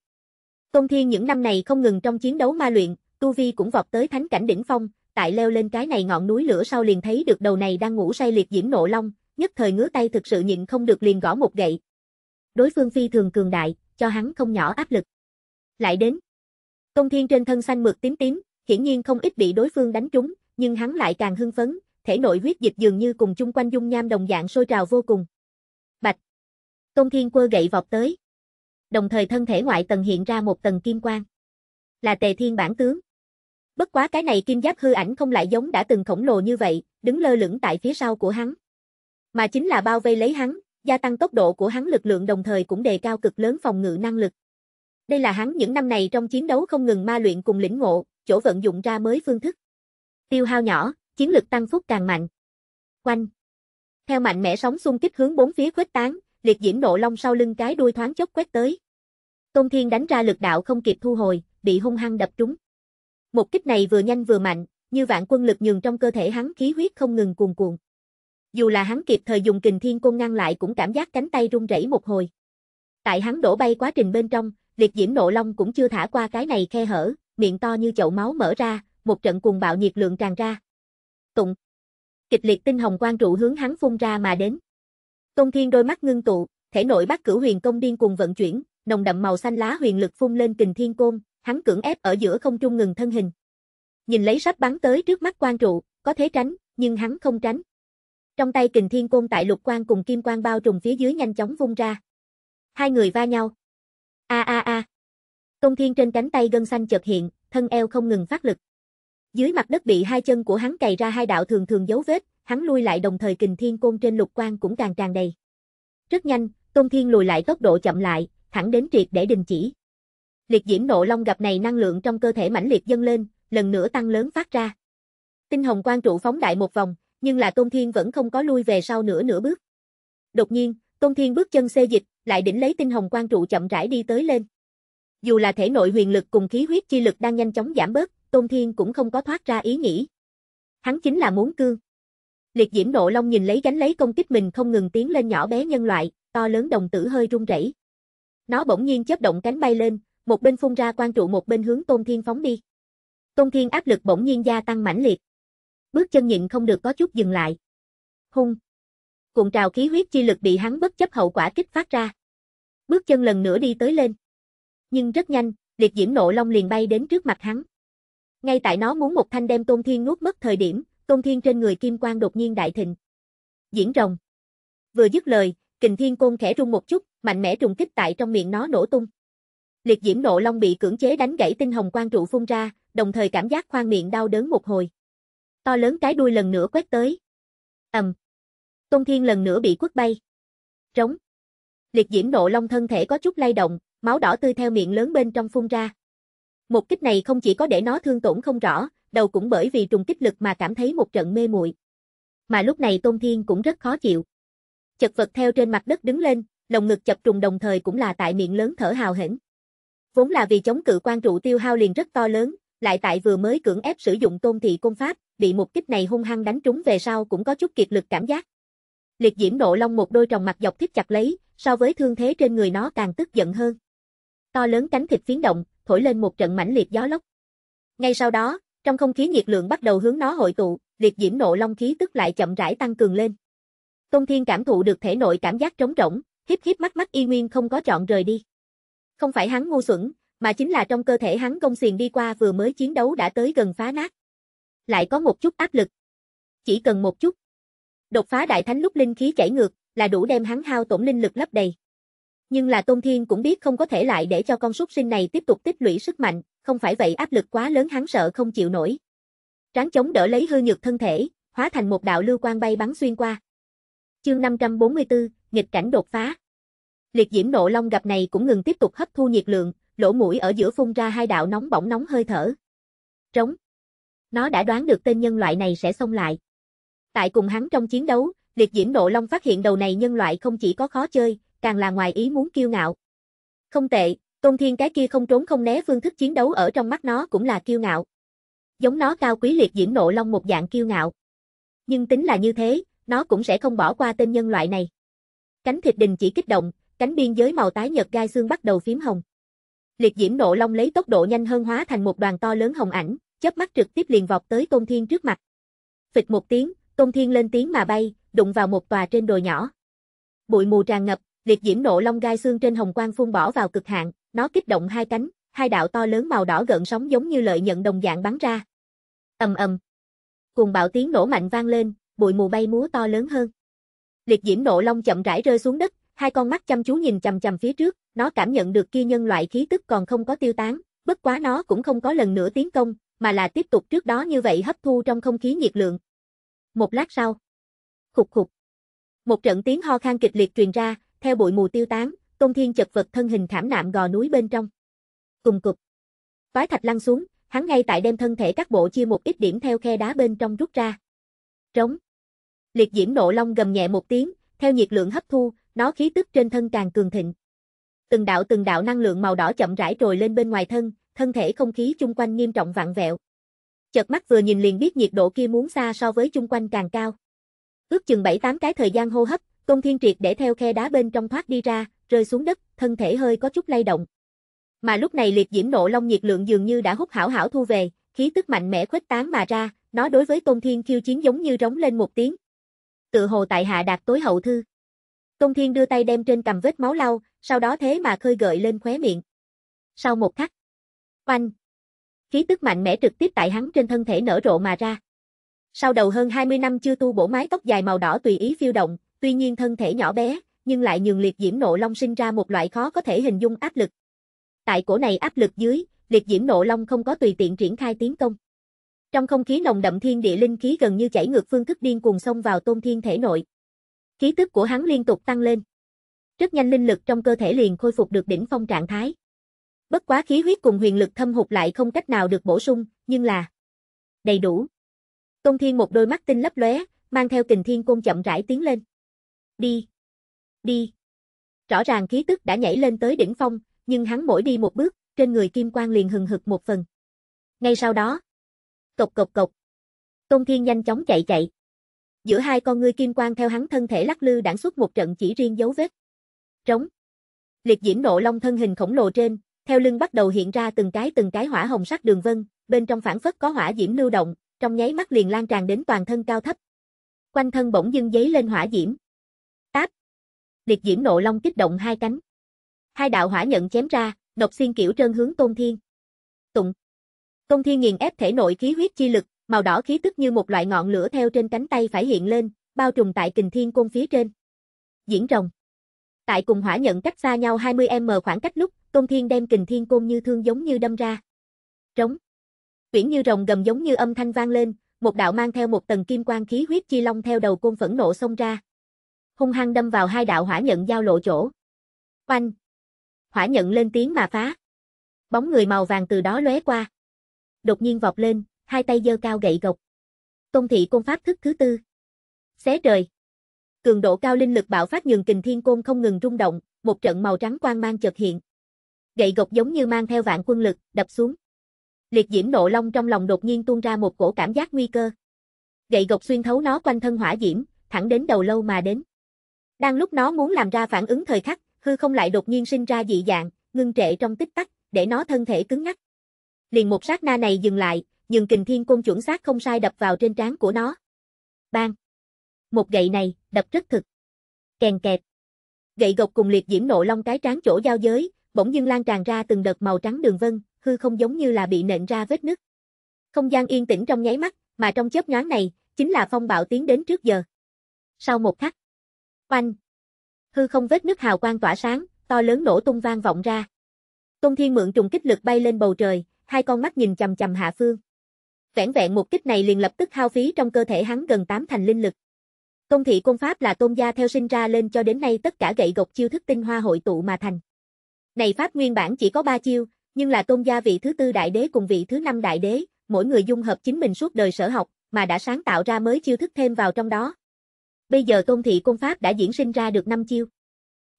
Tôn Thiên những năm này không ngừng trong chiến đấu ma luyện, tu vi cũng vọt tới thánh cảnh đỉnh phong, tại leo lên cái này ngọn núi lửa sau liền thấy được đầu này đang ngủ say liệt diễm nộ long, nhất thời ngứa tay thực sự nhịn không được liền gõ một gậy. Đối phương phi thường cường đại, cho hắn không nhỏ áp lực. Lại đến. Công thiên trên thân xanh mượt tím tím, hiển nhiên không ít bị đối phương đánh trúng, nhưng hắn lại càng hưng phấn, thể nội huyết dịch dường như cùng chung quanh dung nham đồng dạng sôi trào vô cùng. Bạch. Công Thiên Quơ gậy vọt tới. Đồng thời thân thể ngoại tầng hiện ra một tầng kim quang. Là Tề Thiên bản tướng. Bất quá cái này kim giáp hư ảnh không lại giống đã từng khổng lồ như vậy, đứng lơ lửng tại phía sau của hắn. Mà chính là bao vây lấy hắn, gia tăng tốc độ của hắn lực lượng đồng thời cũng đề cao cực lớn phòng ngự năng lực. Đây là hắn những năm này trong chiến đấu không ngừng ma luyện cùng lĩnh ngộ, chỗ vận dụng ra mới phương thức. Tiêu hao nhỏ, chiến lực tăng phúc càng mạnh. Quanh. Theo mạnh mẽ sóng xung kích hướng bốn phía khuếch tán, liệt diễm nộ long sau lưng cái đuôi thoáng chốc quét tới. Tôn Thiên đánh ra lực đạo không kịp thu hồi, bị hung hăng đập trúng. Một kích này vừa nhanh vừa mạnh, như vạn quân lực nhường trong cơ thể hắn khí huyết không ngừng cuồn cuộn. Dù là hắn kịp thời dùng kình thiên côn ngăn lại cũng cảm giác cánh tay run rẩy một hồi. Tại hắn đổ bay quá trình bên trong, liệt diễm nộ long cũng chưa thả qua cái này khe hở, miệng to như chậu máu mở ra, một trận cuồng bạo nhiệt lượng tràn ra. Tụng. Kịch liệt tinh hồng quang trụ hướng hắn phun ra mà đến. Tôn Thiên đôi mắt ngưng tụ, thể nội bắt cửu huyền công điên cuồng vận chuyển, nồng đậm màu xanh lá huyền lực phun lên kình thiên côn, hắn cưỡng ép ở giữa không trung ngừng thân hình. Nhìn lấy sắp bắn tới trước mắt quan trụ, có thế tránh, nhưng hắn không tránh. Trong tay kình thiên côn tại lục quan cùng kim quan bao trùm phía dưới nhanh chóng vung ra. Hai người va nhau. A a a. Công thiên trên cánh tay gân xanh chợt hiện, thân eo không ngừng phát lực. Dưới mặt đất bị hai chân của hắn cày ra hai đạo thường thường dấu vết, hắn lui lại đồng thời kình thiên côn trên lục quan cũng càng tràn đầy. Rất nhanh, công thiên lùi lại tốc độ chậm lại, thẳng đến triệt để đình chỉ. Liệt diễm nộ long gặp này năng lượng trong cơ thể mãnh liệt dâng lên, lần nữa tăng lớn phát ra. Tinh hồng quan trụ phóng đại một vòng, nhưng là công thiên vẫn không có lui về sau nửa nửa bước. Đột nhiên, công thiên bước chân xê dịch, lại đỉnh lấy tinh hồng quan trụ chậm rãi đi tới lên. Dù là thể nội huyền lực cùng khí huyết chi lực đang nhanh chóng giảm bớt, Tôn Thiên cũng không có thoát ra ý nghĩ. Hắn chính là muốn cương. Liệt Diễm Nộ Long nhìn lấy gánh lấy công kích mình không ngừng tiến lên nhỏ bé nhân loại, to lớn đồng tử hơi run rẩy. Nó bỗng nhiên chớp động cánh bay lên, một bên phun ra quan trụ một bên hướng Tôn Thiên phóng đi. Tôn Thiên áp lực bỗng nhiên gia tăng mãnh liệt. Bước chân nhịn không được có chút dừng lại. Hung. cuộn trào khí huyết chi lực bị hắn bất chấp hậu quả kích phát ra. Bước chân lần nữa đi tới lên nhưng rất nhanh, liệt diễm nộ long liền bay đến trước mặt hắn. Ngay tại nó muốn một thanh đem Tôn Thiên nuốt mất thời điểm, Tôn Thiên trên người kim quang đột nhiên đại thịnh. Diễn rồng. Vừa dứt lời, Kình Thiên Côn khẽ rung một chút, mạnh mẽ trùng kích tại trong miệng nó nổ tung. Liệt diễm nộ long bị cưỡng chế đánh gãy tinh hồng quang trụ phun ra, đồng thời cảm giác khoang miệng đau đớn một hồi. To lớn cái đuôi lần nữa quét tới. Ầm. Tôn Thiên lần nữa bị quất bay. Trống. Liệt diễm nộ long thân thể có chút lay động, máu đỏ tươi theo miệng lớn bên trong phun ra. Một kích này không chỉ có để nó thương tổn không rõ, đầu cũng bởi vì trùng kích lực mà cảm thấy một trận mê muội. Mà lúc này Tôn Thiên cũng rất khó chịu. Chật vật theo trên mặt đất đứng lên, lồng ngực chập trùng đồng thời cũng là tại miệng lớn thở hào hển. Vốn là vì chống cự quan trụ tiêu hao liền rất to lớn, lại tại vừa mới cưỡng ép sử dụng Tôn thị công pháp, bị một kích này hung hăng đánh trúng về sau cũng có chút kiệt lực cảm giác. Liệt Diễm Nộ Long một đôi tròng mặt dọc thiết chặt lấy, so với thương thế trên người nó càng tức giận hơn to lớn cánh thịt phiến động, thổi lên một trận mãnh liệt gió lốc. Ngay sau đó, trong không khí nhiệt lượng bắt đầu hướng nó hội tụ, liệt diễm nộ long khí tức lại chậm rãi tăng cường lên. Tôn Thiên cảm thụ được thể nội cảm giác trống rỗng, híp híp mắt mắt y nguyên không có chọn rời đi. Không phải hắn ngu xuẩn, mà chính là trong cơ thể hắn công xiền đi qua vừa mới chiến đấu đã tới gần phá nát. Lại có một chút áp lực. Chỉ cần một chút. Đột phá đại thánh lúc linh khí chảy ngược, là đủ đem hắn hao tổn linh lực lấp đầy. Nhưng là Tôn Thiên cũng biết không có thể lại để cho con súc sinh này tiếp tục tích lũy sức mạnh, không phải vậy áp lực quá lớn hắn sợ không chịu nổi. Tráng chống đỡ lấy hư nhược thân thể, hóa thành một đạo lưu quang bay bắn xuyên qua. Chương 544, nghịch cảnh đột phá. Liệt diễm nộ long gặp này cũng ngừng tiếp tục hấp thu nhiệt lượng, lỗ mũi ở giữa phun ra hai đạo nóng bỏng nóng hơi thở. Trống. Nó đã đoán được tên nhân loại này sẽ xông lại. Tại cùng hắn trong chiến đấu, liệt diễm nộ long phát hiện đầu này nhân loại không chỉ có khó chơi, càng là ngoài ý muốn kiêu ngạo. Không tệ, Tôn Thiên cái kia không trốn không né phương thức chiến đấu ở trong mắt nó cũng là kiêu ngạo. Giống nó cao quý liệt diễm nộ long một dạng kiêu ngạo. Nhưng tính là như thế, nó cũng sẽ không bỏ qua tên nhân loại này. Cánh thịt đình chỉ kích động, cánh biên giới màu tái nhật gai xương bắt đầu phím hồng. Liệt diễm nộ long lấy tốc độ nhanh hơn hóa thành một đoàn to lớn hồng ảnh, chớp mắt trực tiếp liền vọt tới Tôn Thiên trước mặt. Phịch một tiếng, Tôn Thiên lên tiếng mà bay, đụng vào một tòa trên đồi nhỏ. Bụi mù tràn ngập, Liệt diễm nộ long gai xương trên hồng quang phun bỏ vào cực hạn, nó kích động hai cánh, hai đạo to lớn màu đỏ gợn sóng giống như lợi nhận đồng dạng bắn ra. Ầm ầm. Cuồng bạo tiếng nổ mạnh vang lên, bụi mù bay múa to lớn hơn. Liệt diễm nộ long chậm rãi rơi xuống đất, hai con mắt chăm chú nhìn chằm chằm phía trước, nó cảm nhận được kia nhân loại khí tức còn không có tiêu tán, bất quá nó cũng không có lần nữa tiến công, mà là tiếp tục trước đó như vậy hấp thu trong không khí nhiệt lượng. Một lát sau, khục khục. Một trận tiếng ho khan kịch liệt truyền ra, theo bụi mù tiêu tán, công Thiên chật vật thân hình khảm nạm gò núi bên trong. Cùng cục. Toái thạch lăn xuống, hắn ngay tại đem thân thể các bộ chia một ít điểm theo khe đá bên trong rút ra. Trống. Liệt diễm nộ long gầm nhẹ một tiếng, theo nhiệt lượng hấp thu, nó khí tức trên thân càng cường thịnh. Từng đạo từng đạo năng lượng màu đỏ chậm rãi trồi lên bên ngoài thân, thân thể không khí chung quanh nghiêm trọng vặn vẹo. Chợt mắt vừa nhìn liền biết nhiệt độ kia muốn xa so với chung quanh càng cao. Ước chừng 7-8 cái thời gian hô hấp, Tôn Thiên Triệt để theo khe đá bên trong thoát đi ra, rơi xuống đất, thân thể hơi có chút lay động. Mà lúc này liệt diễm nộ long nhiệt lượng dường như đã hút hảo hảo thu về, khí tức mạnh mẽ khuếch tán mà ra, nó đối với Tôn Thiên khiêu chiến giống như rống lên một tiếng. Tự hồ tại hạ đạt tối hậu thư. Tôn Thiên đưa tay đem trên cầm vết máu lau, sau đó thế mà khơi gợi lên khóe miệng. Sau một khắc. Oanh. Khí tức mạnh mẽ trực tiếp tại hắn trên thân thể nở rộ mà ra. Sau đầu hơn 20 năm chưa tu bổ mái tóc dài màu đỏ tùy ý phiêu động, tuy nhiên thân thể nhỏ bé, nhưng lại nhường liệt diễm nộ long sinh ra một loại khó có thể hình dung áp lực. Tại cổ này áp lực dưới, liệt diễm nộ long không có tùy tiện triển khai tiến công. Trong không khí nồng đậm thiên địa linh khí gần như chảy ngược phương thức điên cuồng xông vào tôn thiên thể nội. Khí tức của hắn liên tục tăng lên. Rất nhanh linh lực trong cơ thể liền khôi phục được đỉnh phong trạng thái. Bất quá khí huyết cùng huyền lực thâm hụt lại không cách nào được bổ sung, nhưng là đầy đủ. Tôn Thiên một đôi mắt tinh lấp lóe, mang theo kình thiên côn chậm rãi tiến lên. Đi. Đi. Rõ ràng khí tức đã nhảy lên tới đỉnh phong, nhưng hắn mỗi đi một bước, trên người kim quang liền hừng hực một phần. Ngay sau đó. Cộc cộc cộc. Tôn Thiên nhanh chóng chạy chạy. Giữa hai con ngươi kim quang theo hắn thân thể lắc lư đã xuất một trận chỉ riêng dấu vết. Trống. Liệt diễm nộ long thân hình khổng lồ trên, theo lưng bắt đầu hiện ra từng cái từng cái hỏa hồng sắc đường vân, bên trong phản phất có hỏa diễm lưu động, trong nháy mắt liền lan tràn đến toàn thân cao thấp. Quanh thân bỗng dưng giấy lên hỏa diễm, liệt diễm nộ long kích động hai cánh. Hai đạo hỏa nhận chém ra, độc xuyên kiểu trơn hướng Tôn Thiên. Tụng. Tôn Thiên nghiền ép thể nội khí huyết chi lực, màu đỏ khí tức như một loại ngọn lửa theo trên cánh tay phải hiện lên, bao trùm tại kình thiên côn phía trên. Diễn rồng. Tại cùng hỏa nhận cách xa nhau 20m khoảng cách lúc, Tôn Thiên đem kình thiên côn như thương giống như đâm ra. Trống. Quyển như rồng gầm giống như âm thanh vang lên, một đạo mang theo một tầng kim quang khí huyết chi long theo đầu côn phẫn nộ xông ra hung hăng đâm vào hai đạo hỏa nhận giao lộ chỗ. Oanh! Hỏa nhận lên tiếng mà phá. Bóng người màu vàng từ đó lóe qua. Đột nhiên vọt lên, hai tay giơ cao gậy gộc. Công thị công pháp thức thứ tư. Xé trời. Cường độ cao linh lực bạo phát nhường kình thiên côn không ngừng rung động, một trận màu trắng quang mang chợt hiện. Gậy gộc giống như mang theo vạn quân lực, đập xuống. Liệt diễm nộ long trong lòng đột nhiên tuôn ra một cổ cảm giác nguy cơ. Gậy gộc xuyên thấu nó quanh thân hỏa diễm, thẳng đến đầu lâu mà đến. Đang lúc nó muốn làm ra phản ứng thời khắc, hư không lại đột nhiên sinh ra dị dạng, ngưng trệ trong tích tắc, để nó thân thể cứng ngắc. Liền một sát na này dừng lại, nhưng kình thiên côn chuẩn xác không sai đập vào trên trán của nó. Bang! Một gậy này, đập rất thực. Kèn kẹt. Gậy gộc cùng liệt diễm nộ long cái trán chỗ giao giới, bỗng dưng lan tràn ra từng đợt màu trắng đường vân, hư không giống như là bị nện ra vết nứt. Không gian yên tĩnh trong nháy mắt, mà trong chớp nhoáng này, chính là phong bạo tiến đến trước giờ. Sau một khắc, Oanh! Hư không vết nước hào quang tỏa sáng, to lớn nổ tung vang vọng ra. Tôn Thiên mượn trùng kích lực bay lên bầu trời, hai con mắt nhìn chằm chằm Hạ Phương. Vẹn vẹn một kích này liền lập tức hao phí trong cơ thể hắn gần tám thành linh lực. Tôn thị công pháp là Tôn gia theo sinh ra lên cho đến nay tất cả gậy gộc chiêu thức tinh hoa hội tụ mà thành. Này pháp nguyên bản chỉ có ba chiêu, nhưng là Tôn gia vị thứ tư đại đế cùng vị thứ năm đại đế, mỗi người dung hợp chính mình suốt đời sở học, mà đã sáng tạo ra mới chiêu thức thêm vào trong đó, Bây giờ Tôn Thị Công Pháp đã diễn sinh ra được 5 chiêu.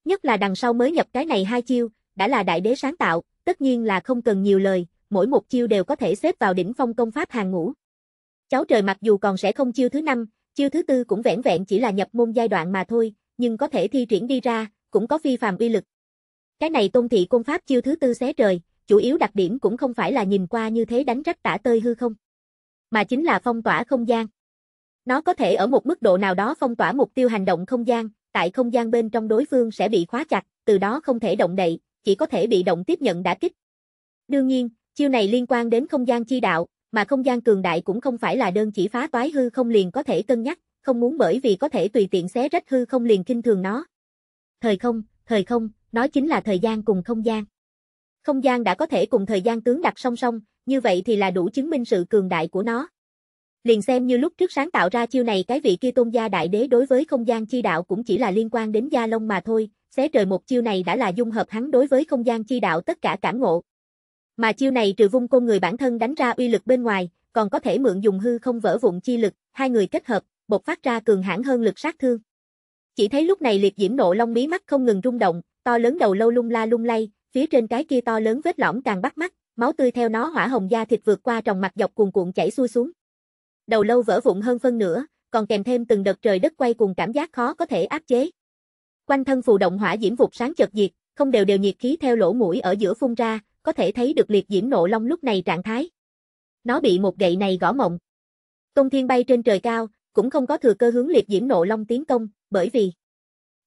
Nhất là đằng sau mới nhập cái này hai chiêu, đã là đại đế sáng tạo, tất nhiên là không cần nhiều lời, mỗi một chiêu đều có thể xếp vào đỉnh phong công pháp hàng ngũ. Cháu trời mặc dù còn sẽ không chiêu thứ năm, chiêu thứ tư cũng vẹn vẹn chỉ là nhập môn giai đoạn mà thôi, nhưng có thể thi triển đi ra, cũng có phi phàm uy lực. Cái này Tôn Thị Công Pháp chiêu thứ tư xé trời, chủ yếu đặc điểm cũng không phải là nhìn qua như thế đánh rách tả tơi hư không, mà chính là phong tỏa không gian. Nó có thể ở một mức độ nào đó phong tỏa mục tiêu hành động không gian, tại không gian bên trong đối phương sẽ bị khóa chặt, từ đó không thể động đậy, chỉ có thể bị động tiếp nhận đã kích. Đương nhiên, chiêu này liên quan đến không gian chi đạo, mà không gian cường đại cũng không phải là đơn chỉ phá toái hư không liền có thể cân nhắc, không muốn bởi vì có thể tùy tiện xé rách hư không liền kinh thường nó. Thời không, thời không, nó chính là thời gian cùng không gian. Không gian đã có thể cùng thời gian tướng đặt song song, như vậy thì là đủ chứng minh sự cường đại của nó. Liền xem như lúc trước sáng tạo ra chiêu này cái vị kia tôn gia đại đế đối với không gian chi đạo cũng chỉ là liên quan đến gia long mà thôi, xé trời một chiêu này đã là dung hợp hắn đối với không gian chi đạo tất cả cảm ngộ. Mà chiêu này trừ vung côn người bản thân đánh ra uy lực bên ngoài, còn có thể mượn dùng hư không vỡ vụn chi lực, hai người kết hợp, bộc phát ra cường hãn hơn lực sát thương. Chỉ thấy lúc này liệt diễm nộ long mí mắt không ngừng rung động, to lớn đầu lâu lung la lung lay, phía trên cái kia to lớn vết lõm càng bắt mắt, máu tươi theo nó hỏa hồng da thịt vượt qua trong mặt dọc cuồn cuộn chảy xuôi xuống đầu lâu vỡ vụn hơn phân nữa, còn kèm thêm từng đợt trời đất quay cùng cảm giác khó có thể áp chế. Quanh thân phù động hỏa diễm vụt sáng chợt diệt, không đều đều nhiệt khí theo lỗ mũi ở giữa phun ra, có thể thấy được liệt diễm nộ long lúc này trạng thái. Nó bị một gậy này gõ mộng. Công thiên bay trên trời cao, cũng không có thừa cơ hướng liệt diễm nộ long tiến công, bởi vì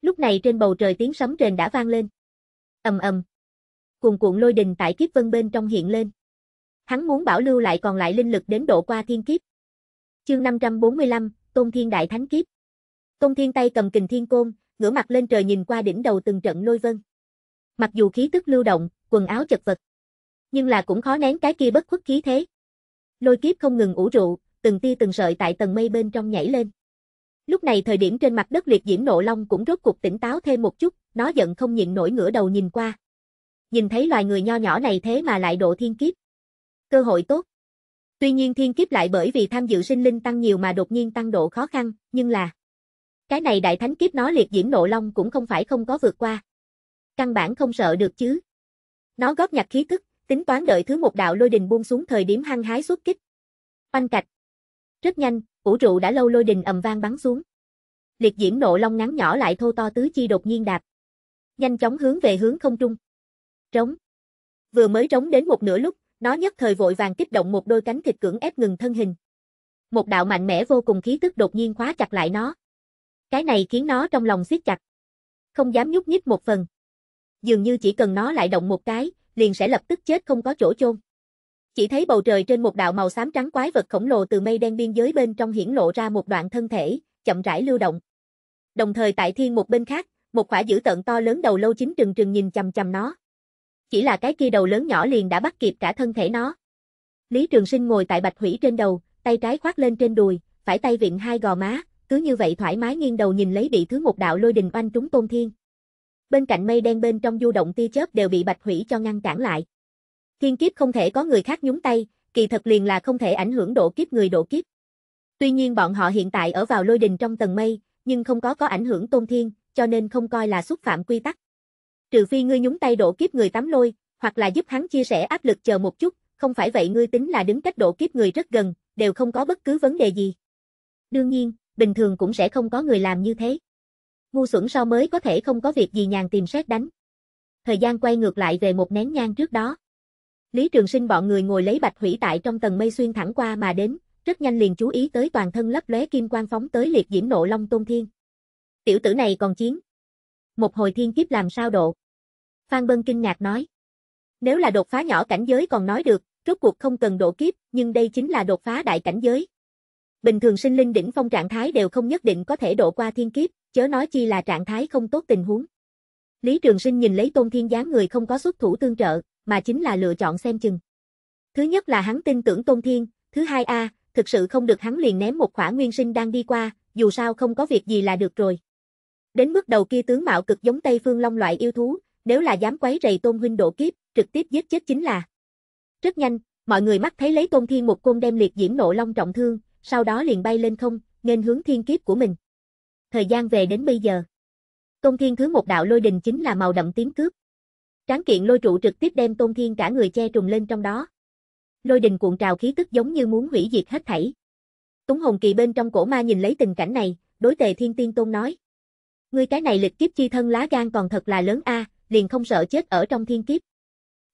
lúc này trên bầu trời tiếng sấm rền đã vang lên. Ầm ầm. Cuồn cuộn lôi đình tại kiếp vân bên trong hiện lên. Hắn muốn bảo lưu lại còn lại linh lực đến độ qua thiên kiếp. Chương 545, Tôn Thiên Đại Thánh Kiếp Tôn Thiên tay cầm kình thiên côn, ngửa mặt lên trời nhìn qua đỉnh đầu từng trận lôi vân. Mặc dù khí tức lưu động, quần áo chật vật, nhưng là cũng khó nén cái kia bất khuất khí thế. Lôi kiếp không ngừng ủ trụ, từng tia từng sợi tại tầng mây bên trong nhảy lên. Lúc này thời điểm trên mặt đất liệt diễm nộ long cũng rốt cục tỉnh táo thêm một chút, nó giận không nhịn nổi ngửa đầu nhìn qua. Nhìn thấy loài người nho nhỏ này thế mà lại độ thiên kiếp. Cơ hội tốt. Tuy nhiên thiên kiếp lại bởi vì tham dự sinh linh tăng nhiều mà đột nhiên tăng độ khó khăn, nhưng là cái này đại thánh kiếp nó liệt diễm nộ long cũng không phải không có vượt qua. Căn bản không sợ được chứ. Nó góp nhặt khí tức tính toán đợi thứ một đạo lôi đình buông xuống thời điểm hăng hái xuất kích. Oanh cạch. Rất nhanh, vũ trụ đã lâu lôi đình ầm vang bắn xuống. Liệt diễm nộ long ngắn nhỏ lại thô to tứ chi đột nhiên đạp. Nhanh chóng hướng về hướng không trung. Trống. Vừa mới trống đến một nửa lúc, nó nhất thời vội vàng kích động một đôi cánh thịt cưỡng ép ngừng thân hình. Một đạo mạnh mẽ vô cùng khí tức đột nhiên khóa chặt lại nó. Cái này khiến nó trong lòng siết chặt. Không dám nhúc nhích một phần. Dường như chỉ cần nó lại động một cái, liền sẽ lập tức chết không có chỗ chôn. Chỉ thấy bầu trời trên một đạo màu xám trắng quái vật khổng lồ từ mây đen biên giới bên trong hiển lộ ra một đoạn thân thể, chậm rãi lưu động. Đồng thời tại thiên một bên khác, một quả dữ tận to lớn đầu lâu chính trừng trừng nhìn chầm chầm nó chỉ là cái kia đầu lớn nhỏ liền đã bắt kịp cả thân thể nó. Lý Trường Sinh ngồi tại bạch hủy trên đầu, tay trái khoác lên trên đùi, phải tay vịn hai gò má, cứ như vậy thoải mái nghiêng đầu nhìn lấy bị thứ một đạo lôi đình oanh trúng Tôn Thiên. Bên cạnh mây đen bên trong du động tia chớp đều bị bạch hủy cho ngăn cản lại. Thiên kiếp không thể có người khác nhúng tay, kỳ thật liền là không thể ảnh hưởng độ kiếp người độ kiếp. Tuy nhiên bọn họ hiện tại ở vào lôi đình trong tầng mây, nhưng không có có ảnh hưởng Tôn Thiên, cho nên không coi là xúc phạm quy tắc trừ phi ngươi nhúng tay độ kiếp người tắm lôi, hoặc là giúp hắn chia sẻ áp lực chờ một chút, không phải vậy ngươi tính là đứng cách độ kiếp người rất gần, đều không có bất cứ vấn đề gì. Đương nhiên, bình thường cũng sẽ không có người làm như thế. Ngu xuẩn sau mới có thể không có việc gì nhàn tìm xét đánh. Thời gian quay ngược lại về một nén nhang trước đó. Lý Trường Sinh bọn người ngồi lấy bạch hủy tại trong tầng mây xuyên thẳng qua mà đến, rất nhanh liền chú ý tới toàn thân lấp lóe kim quang phóng tới liệt diễm nộ long tôn thiên. Tiểu tử này còn chiến. Một hồi thiên kiếp làm sao độ. Phan Bân kinh ngạc nói. Nếu là đột phá nhỏ cảnh giới còn nói được, rốt cuộc không cần độ kiếp, nhưng đây chính là đột phá đại cảnh giới. Bình thường sinh linh đỉnh phong trạng thái đều không nhất định có thể độ qua thiên kiếp, chớ nói chi là trạng thái không tốt tình huống. Lý Trường Sinh nhìn lấy Tôn Thiên dáng người không có xuất thủ tương trợ, mà chính là lựa chọn xem chừng. Thứ nhất là hắn tin tưởng Tôn Thiên, thứ hai a, thực sự không được hắn liền ném một khỏa nguyên sinh đang đi qua, dù sao không có việc gì là được rồi. Đến mức đầu kia tướng mạo cực giống Tây Phương Long loại yêu thú, nếu là dám quấy rầy tôn huynh đổ kiếp, trực tiếp giết chết chính là. Rất nhanh, mọi người mắt thấy lấy tôn thiên một côn đem liệt diễm nộ long trọng thương, sau đó liền bay lên không, nên hướng thiên kiếp của mình. Thời gian về đến bây giờ. Tôn thiên thứ một đạo lôi đình chính là màu đậm tím cướp. Tráng kiện lôi trụ trực tiếp đem tôn thiên cả người che trùng lên trong đó. Lôi đình cuộn trào khí tức giống như muốn hủy diệt hết thảy. Túng hồn kỳ bên trong cổ ma nhìn lấy tình cảnh này, đối tề thiên tiên tôn nói. Ngươi cái này lịch kiếp chi thân lá gan còn thật là lớn a, liền không sợ chết ở trong thiên kiếp.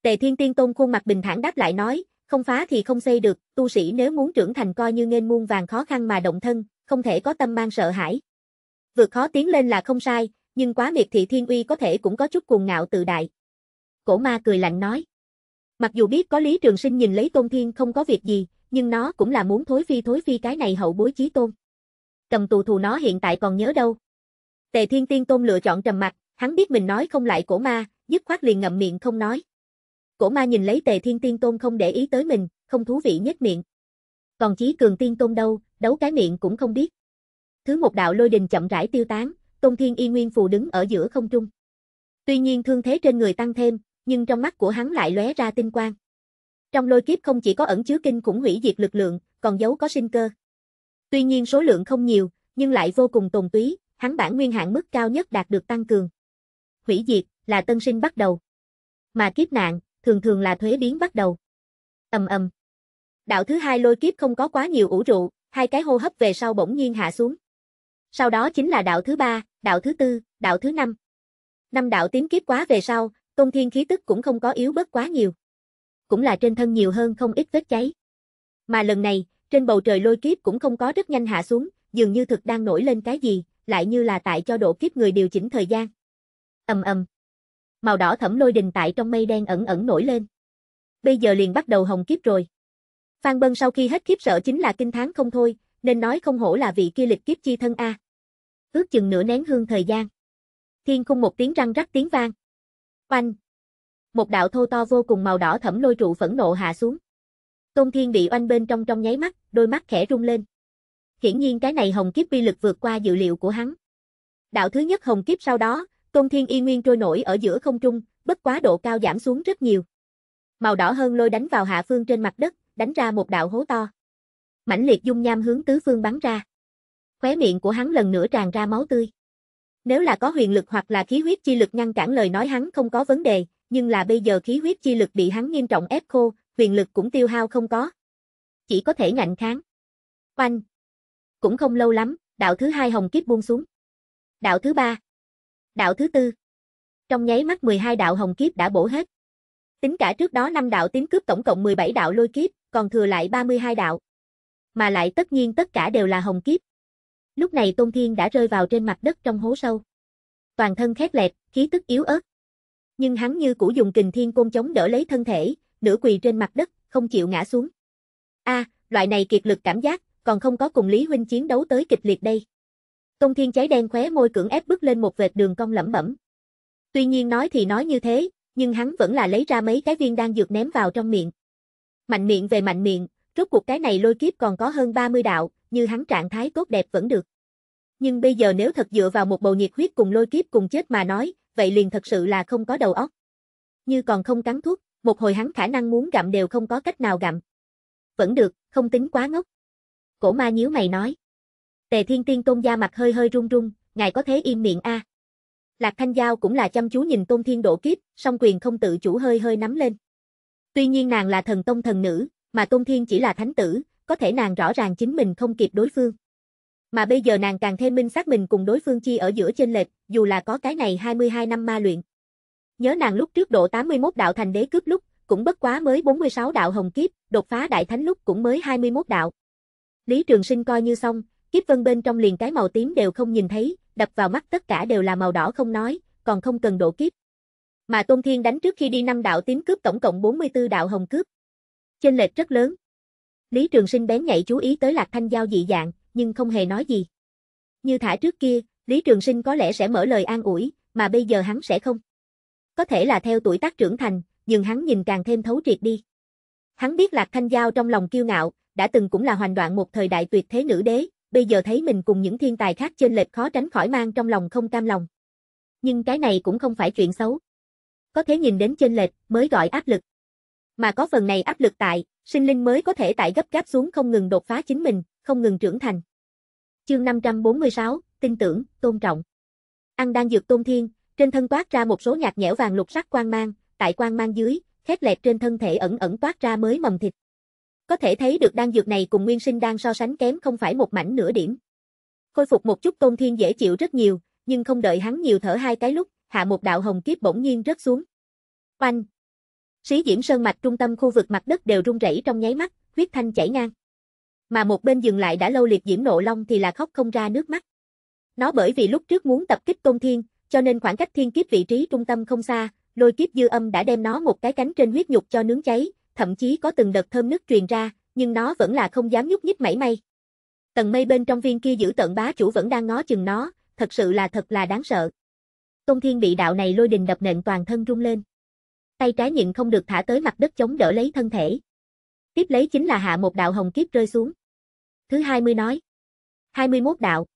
Tề Thiên Tiên Tôn khuôn mặt bình thản đáp lại nói, không phá thì không xây được, tu sĩ nếu muốn trưởng thành coi như nghênh muôn vàng khó khăn mà động thân, không thể có tâm mang sợ hãi. Vượt khó tiến lên là không sai, nhưng quá miệt thị thiên uy có thể cũng có chút cuồng ngạo tự đại. Cổ ma cười lạnh nói. Mặc dù biết có Lý Trường Sinh nhìn lấy Tôn Thiên không có việc gì, nhưng nó cũng là muốn thối phi thối phi cái này hậu bối chí tôn. Cầm tù thù nó hiện tại còn nhớ đâu. Tề Thiên Tiên Tôn lựa chọn trầm mặt, Hắn biết mình nói không lại cổ ma, dứt khoát liền ngậm miệng không nói. Cổ ma nhìn lấy tề thiên tiên tôn không để ý tới mình, không thú vị nhất miệng. Còn chí cường tiên tôn đâu, đấu cái miệng cũng không biết. Thứ một đạo lôi đình chậm rãi tiêu tán, tôn thiên y nguyên phù đứng ở giữa không trung. Tuy nhiên thương thế trên người tăng thêm, nhưng trong mắt của hắn lại lóe ra tinh quang. Trong lôi kiếp không chỉ có ẩn chứa kinh khủng hủy diệt lực lượng, còn giấu có sinh cơ. Tuy nhiên số lượng không nhiều, nhưng lại vô cùng tồn túy, hắn bản nguyên hạn mức cao nhất đạt được tăng cường hủy diệt, là tân sinh bắt đầu. Mà kiếp nạn, thường thường là thuế biến bắt đầu. Ầm ầm. Đạo thứ hai lôi kiếp không có quá nhiều ủ trụ, hai cái hô hấp về sau bỗng nhiên hạ xuống. Sau đó chính là đạo thứ ba, đạo thứ tư, đạo thứ năm. Năm đạo tiến kiếp quá về sau, Tôn Thiên khí tức cũng không có yếu bớt quá nhiều. Cũng là trên thân nhiều hơn không ít vết cháy. Mà lần này, trên bầu trời lôi kiếp cũng không có rất nhanh hạ xuống, dường như thực đang nổi lên cái gì, lại như là tại cho độ kiếp người điều chỉnh thời gian ầm ầm. Màu đỏ thẫm lôi đình tại trong mây đen ẩn ẩn nổi lên. Bây giờ liền bắt đầu hồng kiếp rồi. Phan Bân sau khi hết kiếp sợ chính là kinh tháng không thôi, nên nói không hổ là vị kia lịch kiếp chi thân a. Ước chừng nửa nén hương thời gian. Thiên khung một tiếng răng rắc tiếng vang. Oanh. Một đạo thô to vô cùng màu đỏ thẫm lôi trụ phẫn nộ hạ xuống. Tôn Thiên bị oanh bên trong trong nháy mắt, đôi mắt khẽ rung lên. Hiển nhiên cái này hồng kiếp uy lực vượt qua dự liệu của hắn. Đạo thứ nhất hồng kiếp sau đó, Tôn Thiên Y Nguyên trôi nổi ở giữa không trung, bất quá độ cao giảm xuống rất nhiều. Màu đỏ hơn lôi đánh vào hạ phương trên mặt đất, đánh ra một đạo hố to. Mãnh liệt dung nham hướng tứ phương bắn ra. Khóe miệng của hắn lần nữa tràn ra máu tươi. Nếu là có huyền lực hoặc là khí huyết chi lực ngăn cản lời nói hắn không có vấn đề, nhưng là bây giờ khí huyết chi lực bị hắn nghiêm trọng ép khô, huyền lực cũng tiêu hao không có. Chỉ có thể ngạnh kháng. Oanh! Cũng không lâu lắm, đạo thứ hai hồng kiếp buông xuống. Đạo thứ ba, Đạo thứ tư. Trong nháy mắt 12 đạo hồng kiếp đã bổ hết. Tính cả trước đó 5 đạo tím cướp tổng cộng 17 đạo lôi kiếp, còn thừa lại 32 đạo. Mà lại tất nhiên tất cả đều là hồng kiếp. Lúc này Tôn Thiên đã rơi vào trên mặt đất trong hố sâu. Toàn thân khét lẹt, khí tức yếu ớt. Nhưng hắn như cũ dùng kình thiên côn chống đỡ lấy thân thể, nửa quỳ trên mặt đất, không chịu ngã xuống. A, à, loại này kiệt lực cảm giác, còn không có cùng Lý Huynh chiến đấu tới kịch liệt đây. Tông Thiên cháy đen khóe môi cưỡng ép bước lên một vệt đường cong lẩm bẩm. Tuy nhiên nói thì nói như thế, nhưng hắn vẫn là lấy ra mấy cái viên đan dược ném vào trong miệng. Mạnh miệng về mạnh miệng, rốt cuộc cái này lôi kiếp còn có hơn 30 đạo, như hắn trạng thái tốt đẹp vẫn được. Nhưng bây giờ nếu thật dựa vào một bầu nhiệt huyết cùng lôi kiếp cùng chết mà nói, vậy liền thật sự là không có đầu óc. Như còn không cắn thuốc, một hồi hắn khả năng muốn gặm đều không có cách nào gặm. Vẫn được, không tính quá ngốc. Cổ ma nhíu mày nói. Tề Thiên Tiên Tôn da mặt hơi hơi run run, ngài có thế im miệng a. À. Lạc Thanh Giao cũng là chăm chú nhìn Tôn Thiên Độ Kiếp, song quyền không tự chủ hơi hơi nắm lên. Tuy nhiên nàng là thần tông thần nữ, mà Tôn Thiên chỉ là thánh tử, có thể nàng rõ ràng chính mình không kịp đối phương. Mà bây giờ nàng càng thêm minh xác mình cùng đối phương chi ở giữa chênh lệch, dù là có cái này 22 năm ma luyện. Nhớ nàng lúc trước độ 81 đạo thành đế cướp lúc, cũng bất quá mới 46 đạo hồng kiếp, đột phá đại thánh lúc cũng mới 21 đạo. Lý Trường Sinh coi như xong, Kiếp vân bên trong liền cái màu tím đều không nhìn thấy, đập vào mắt tất cả đều là màu đỏ không nói, còn không cần độ kiếp. Mà Tôn Thiên đánh trước khi đi năm đạo tím cướp tổng cộng 44 đạo hồng cướp. Chênh lệch rất lớn. Lý Trường Sinh bén nhạy chú ý tới Lạc Thanh Giao dị dạng, nhưng không hề nói gì. Như thả trước kia, Lý Trường Sinh có lẽ sẽ mở lời an ủi, mà bây giờ hắn sẽ không. Có thể là theo tuổi tác trưởng thành, nhưng hắn nhìn càng thêm thấu triệt đi. Hắn biết Lạc Thanh Giao trong lòng kiêu ngạo, đã từng cũng là hoành đoạn một thời đại tuyệt thế nữ đế, bây giờ thấy mình cùng những thiên tài khác trên lệch khó tránh khỏi mang trong lòng không cam lòng. Nhưng cái này cũng không phải chuyện xấu. Có thế nhìn đến trên lệch mới gọi áp lực. Mà có phần này áp lực tại, sinh linh mới có thể tại gấp gáp xuống không ngừng đột phá chính mình, không ngừng trưởng thành. Chương 546, tin tưởng, tôn trọng. Ăn đang dược tôn thiên, trên thân toát ra một số nhạt nhẽo vàng lục sắc quang mang, tại quang mang dưới, khét lẹt trên thân thể ẩn ẩn toát ra mới mầm thịt. Có thể thấy được đan dược này cùng nguyên sinh đan so sánh kém không phải một mảnh nửa điểm. Khôi phục một chút Tôn Thiên dễ chịu rất nhiều, nhưng không đợi hắn nhiều thở hai cái lúc, hạ một đạo hồng kiếp bỗng nhiên rớt xuống. Oanh! Xí Diễm Sơn mạch trung tâm khu vực mặt đất đều rung rẩy trong nháy mắt, huyết thanh chảy ngang. Mà một bên dừng lại đã lâu liệt Diễm Nộ Long thì là khóc không ra nước mắt. Nó bởi vì lúc trước muốn tập kích Tôn Thiên, cho nên khoảng cách thiên kiếp vị trí trung tâm không xa, lôi kiếp dư âm đã đem nó một cái cánh trên huyết nhục cho nướng cháy, thậm chí có từng đợt thơm nức truyền ra, nhưng nó vẫn là không dám nhúc nhích mảy may. Tầng mây bên trong viên kia giữ tận bá chủ vẫn đang ngó chừng nó, thật sự là thật là đáng sợ. Tôn Thiên bị đạo này lôi đình đập nện toàn thân rung lên. Tay trái nhịn không được thả tới mặt đất chống đỡ lấy thân thể. Tiếp lấy chính là hạ một đạo hồng kiếp rơi xuống. Thứ 20 nói. 21 đạo.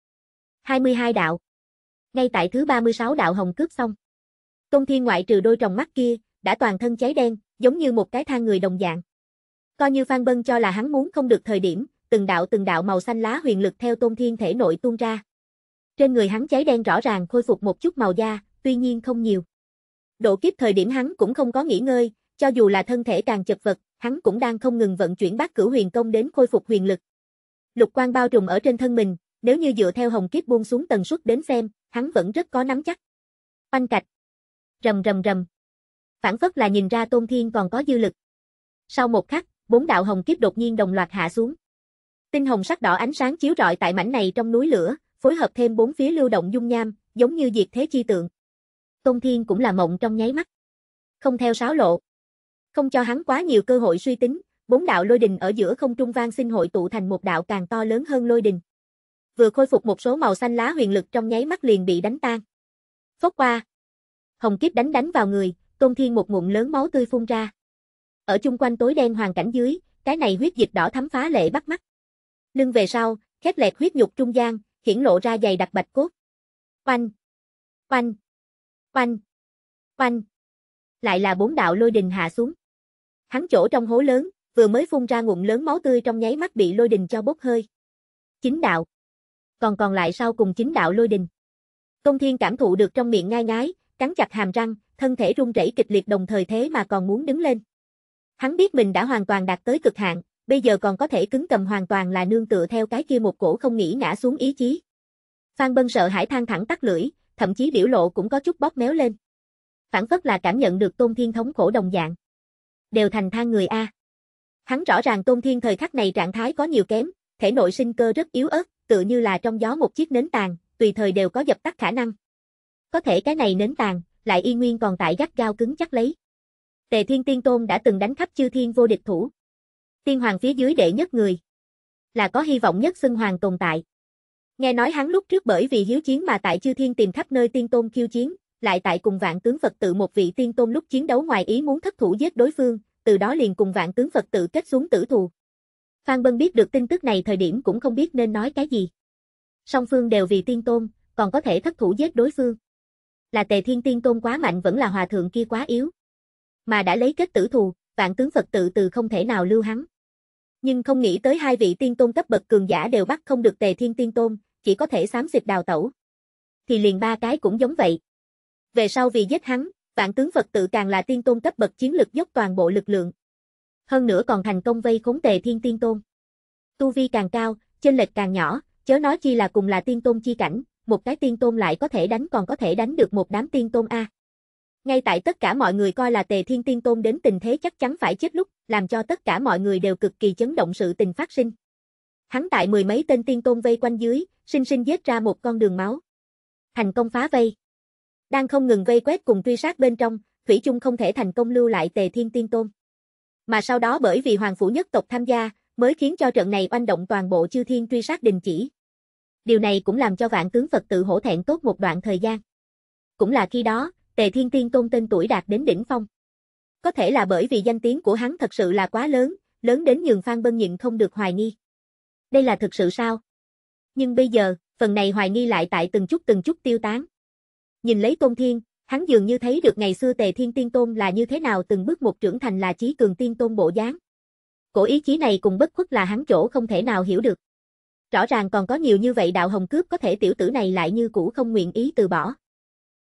22 đạo. Ngay tại thứ 36 đạo hồng cướp xong. Tôn Thiên ngoại trừ đôi tròng mắt kia, đã toàn thân cháy đen, giống như một cái thang người đồng dạng. Coi như Phan Bân cho là hắn muốn không được thời điểm, từng đạo từng đạo màu xanh lá huyền lực theo tôn thiên thể nội tuôn ra. Trên người hắn cháy đen rõ ràng khôi phục một chút màu da, tuy nhiên không nhiều. Độ kiếp thời điểm hắn cũng không có nghỉ ngơi, cho dù là thân thể càng chật vật, hắn cũng đang không ngừng vận chuyển bát cửu huyền công đến khôi phục huyền lực. Lục quang bao trùm ở trên thân mình, nếu như dựa theo hồng kiếp buông xuống tần suất đến xem, hắn vẫn rất có nắm chắc. Oanh cạch. Rầm rầm rầm phản phất là nhìn ra Tôn Thiên còn có dư lực. Sau một khắc, bốn đạo hồng kiếp đột nhiên đồng loạt hạ xuống. Tinh hồng sắc đỏ ánh sáng chiếu rọi tại mảnh này trong núi lửa, phối hợp thêm bốn phía lưu động dung nham, giống như diệt thế chi tượng. Tôn Thiên cũng là mộng trong nháy mắt. Không theo sáo lộ. Không cho hắn quá nhiều cơ hội suy tính, bốn đạo lôi đình ở giữa không trung vang sinh hội tụ thành một đạo càng to lớn hơn lôi đình. Vừa khôi phục một số màu xanh lá huyền lực trong nháy mắt liền bị đánh tan. Phốc qua. Hồng kiếp đánh đánh vào người, Tôn Thiên một ngụm lớn máu tươi phun ra. Ở chung quanh tối đen hoàn cảnh dưới, cái này huyết dịch đỏ thấm phá lệ bắt mắt. Lưng về sau, khép lẹt huyết nhục trung gian, hiển lộ ra dày đặc bạch cốt. Oanh! Oanh! Oanh! Oanh! Lại là bốn đạo lôi đình hạ xuống. Hắn chỗ trong hố lớn, vừa mới phun ra ngụm lớn máu tươi trong nháy mắt bị lôi đình cho bốc hơi. Chính đạo. Còn còn lại sau cùng chính đạo lôi đình. Công Thiên cảm thụ được trong miệng ngai ngái, cắn chặt hàm răng, thân thể run rẩy kịch liệt đồng thời thế mà còn muốn đứng lên. Hắn biết mình đã hoàn toàn đạt tới cực hạn, bây giờ còn có thể cứng cầm hoàn toàn là nương tựa theo cái kia một cổ không nghĩ ngã xuống ý chí. Phan Bân sợ hãi than thẳng tắt lưỡi, thậm chí biểu lộ cũng có chút bóp méo lên. Phản phất là cảm nhận được Tôn Thiên thống khổ đồng dạng. Đều thành than người A. Hắn rõ ràng Tôn Thiên thời khắc này trạng thái có nhiều kém, thể nội sinh cơ rất yếu ớt, tự như là trong gió một chiếc nến tàn, tùy thời đều có dập tắt khả năng. Có thể cái này nến tàn, lại y nguyên còn tại gắt gao cứng chắc lấy. Tề Thiên Tiên Tôn đã từng đánh khắp chư thiên vô địch thủ. Tiên hoàng phía dưới đệ nhất người, là có hy vọng nhất xưng hoàng tồn tại. Nghe nói hắn lúc trước bởi vì hiếu chiến mà tại chư thiên tìm khắp nơi tiên tôn khiêu chiến, lại tại cùng vạn tướng Phật tự một vị tiên tôn lúc chiến đấu ngoài ý muốn thất thủ giết đối phương, từ đó liền cùng vạn tướng Phật tự kết xuống tử thù. Phan Bân biết được tin tức này thời điểm cũng không biết nên nói cái gì. Song phương đều vì tiên tôn, còn có thể thất thủ giết đối phương là tề thiên tiên tôn quá mạnh vẫn là hòa thượng kia quá yếu. Mà đã lấy kết tử thù, vạn tướng Phật tự từ không thể nào lưu hắn. Nhưng không nghĩ tới hai vị tiên tôn cấp bậc cường giả đều bắt không được tề thiên tiên tôn, chỉ có thể xám xịt đào tẩu. Thì liền ba cái cũng giống vậy. Về sau vì giết hắn, vạn tướng Phật tự càng là tiên tôn cấp bậc chiến lực dốc toàn bộ lực lượng. Hơn nữa còn thành công vây khốn tề thiên tiên tôn. Tu vi càng cao, chênh lệch càng nhỏ, chớ nói chi là cùng là tiên tôn chi cảnh, một cái tiên tôn lại có thể đánh còn có thể đánh được một đám tiên tôn A. Ngay tại tất cả mọi người coi là tề thiên tiên tôn đến tình thế chắc chắn phải chết lúc, làm cho tất cả mọi người đều cực kỳ chấn động sự tình phát sinh. Hắn tại mười mấy tên tiên tôn vây quanh dưới, sinh sinh giết ra một con đường máu. Thành công phá vây. Đang không ngừng vây quét cùng truy sát bên trong, Thủy chung không thể thành công lưu lại tề thiên tiên tôn. Mà sau đó bởi vì hoàng phủ nhất tộc tham gia, mới khiến cho trận này oanh động toàn bộ chư thiên truy sát đình chỉ điều này cũng làm cho vạn tướng Phật tự hổ thẹn tốt một đoạn thời gian. Cũng là khi đó, Tề Thiên Tiên Tôn tên tuổi đạt đến đỉnh phong. Có thể là bởi vì danh tiếng của hắn thật sự là quá lớn, lớn đến nhường Phan Bân nhịn không được hoài nghi. Đây là thực sự sao? Nhưng bây giờ, phần này hoài nghi lại tại từng chút từng chút tiêu tán. Nhìn lấy Tôn Thiên, hắn dường như thấy được ngày xưa Tề Thiên Tiên Tôn là như thế nào từng bước một trưởng thành là chí cường tiên tôn bộ dáng. Cổ ý chí này cùng bất khuất là hắn chỗ không thể nào hiểu được. Rõ ràng còn có nhiều như vậy đạo hồng cướp có thể tiểu tử này lại như cũ không nguyện ý từ bỏ.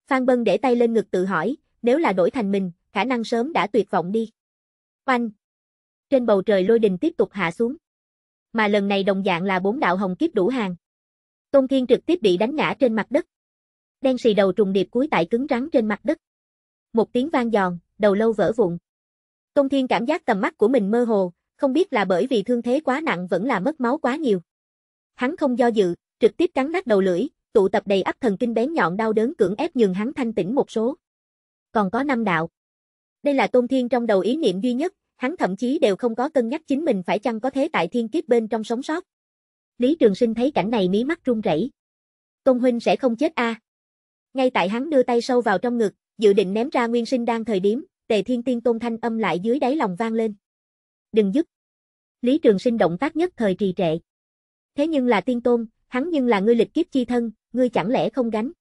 Phan Bân để tay lên ngực tự hỏi, nếu là đổi thành mình, khả năng sớm đã tuyệt vọng đi. Oanh! Trên bầu trời lôi đình tiếp tục hạ xuống. Mà lần này đồng dạng là bốn đạo hồng kiếp đủ hàng. Tôn Thiên trực tiếp bị đánh ngã trên mặt đất. Đen xì đầu trùng điệp cuối tại cứng rắn trên mặt đất. Một tiếng vang giòn, đầu lâu vỡ vụn. Tôn Thiên cảm giác tầm mắt của mình mơ hồ, không biết là bởi vì thương thế quá nặng vẫn là mất máu quá nhiều. Hắn không do dự, trực tiếp cắn nát đầu lưỡi, tụ tập đầy ắp thần kinh bén nhọn đau đớn cưỡng ép nhường hắn thanh tỉnh một số. Còn có năm đạo. Đây là Tôn Thiên trong đầu ý niệm duy nhất, hắn thậm chí đều không có cân nhắc chính mình phải chăng có thế tại thiên kiếp bên trong sống sót. Lý Trường Sinh thấy cảnh này mí mắt run rẩy. Tôn huynh sẽ không chết a. À. Ngay tại hắn đưa tay sâu vào trong ngực, dự định ném ra nguyên sinh đang thời điểm, Tề Thiên Tiên Tôn thanh âm lại dưới đáy lòng vang lên. Đừng dứt. Lý Trường Sinh động tác nhất thời trì trệ. Thế nhưng là tiên tôn, hắn nhưng là ngươi lịch kiếp chi thân, ngươi chẳng lẽ không gánh?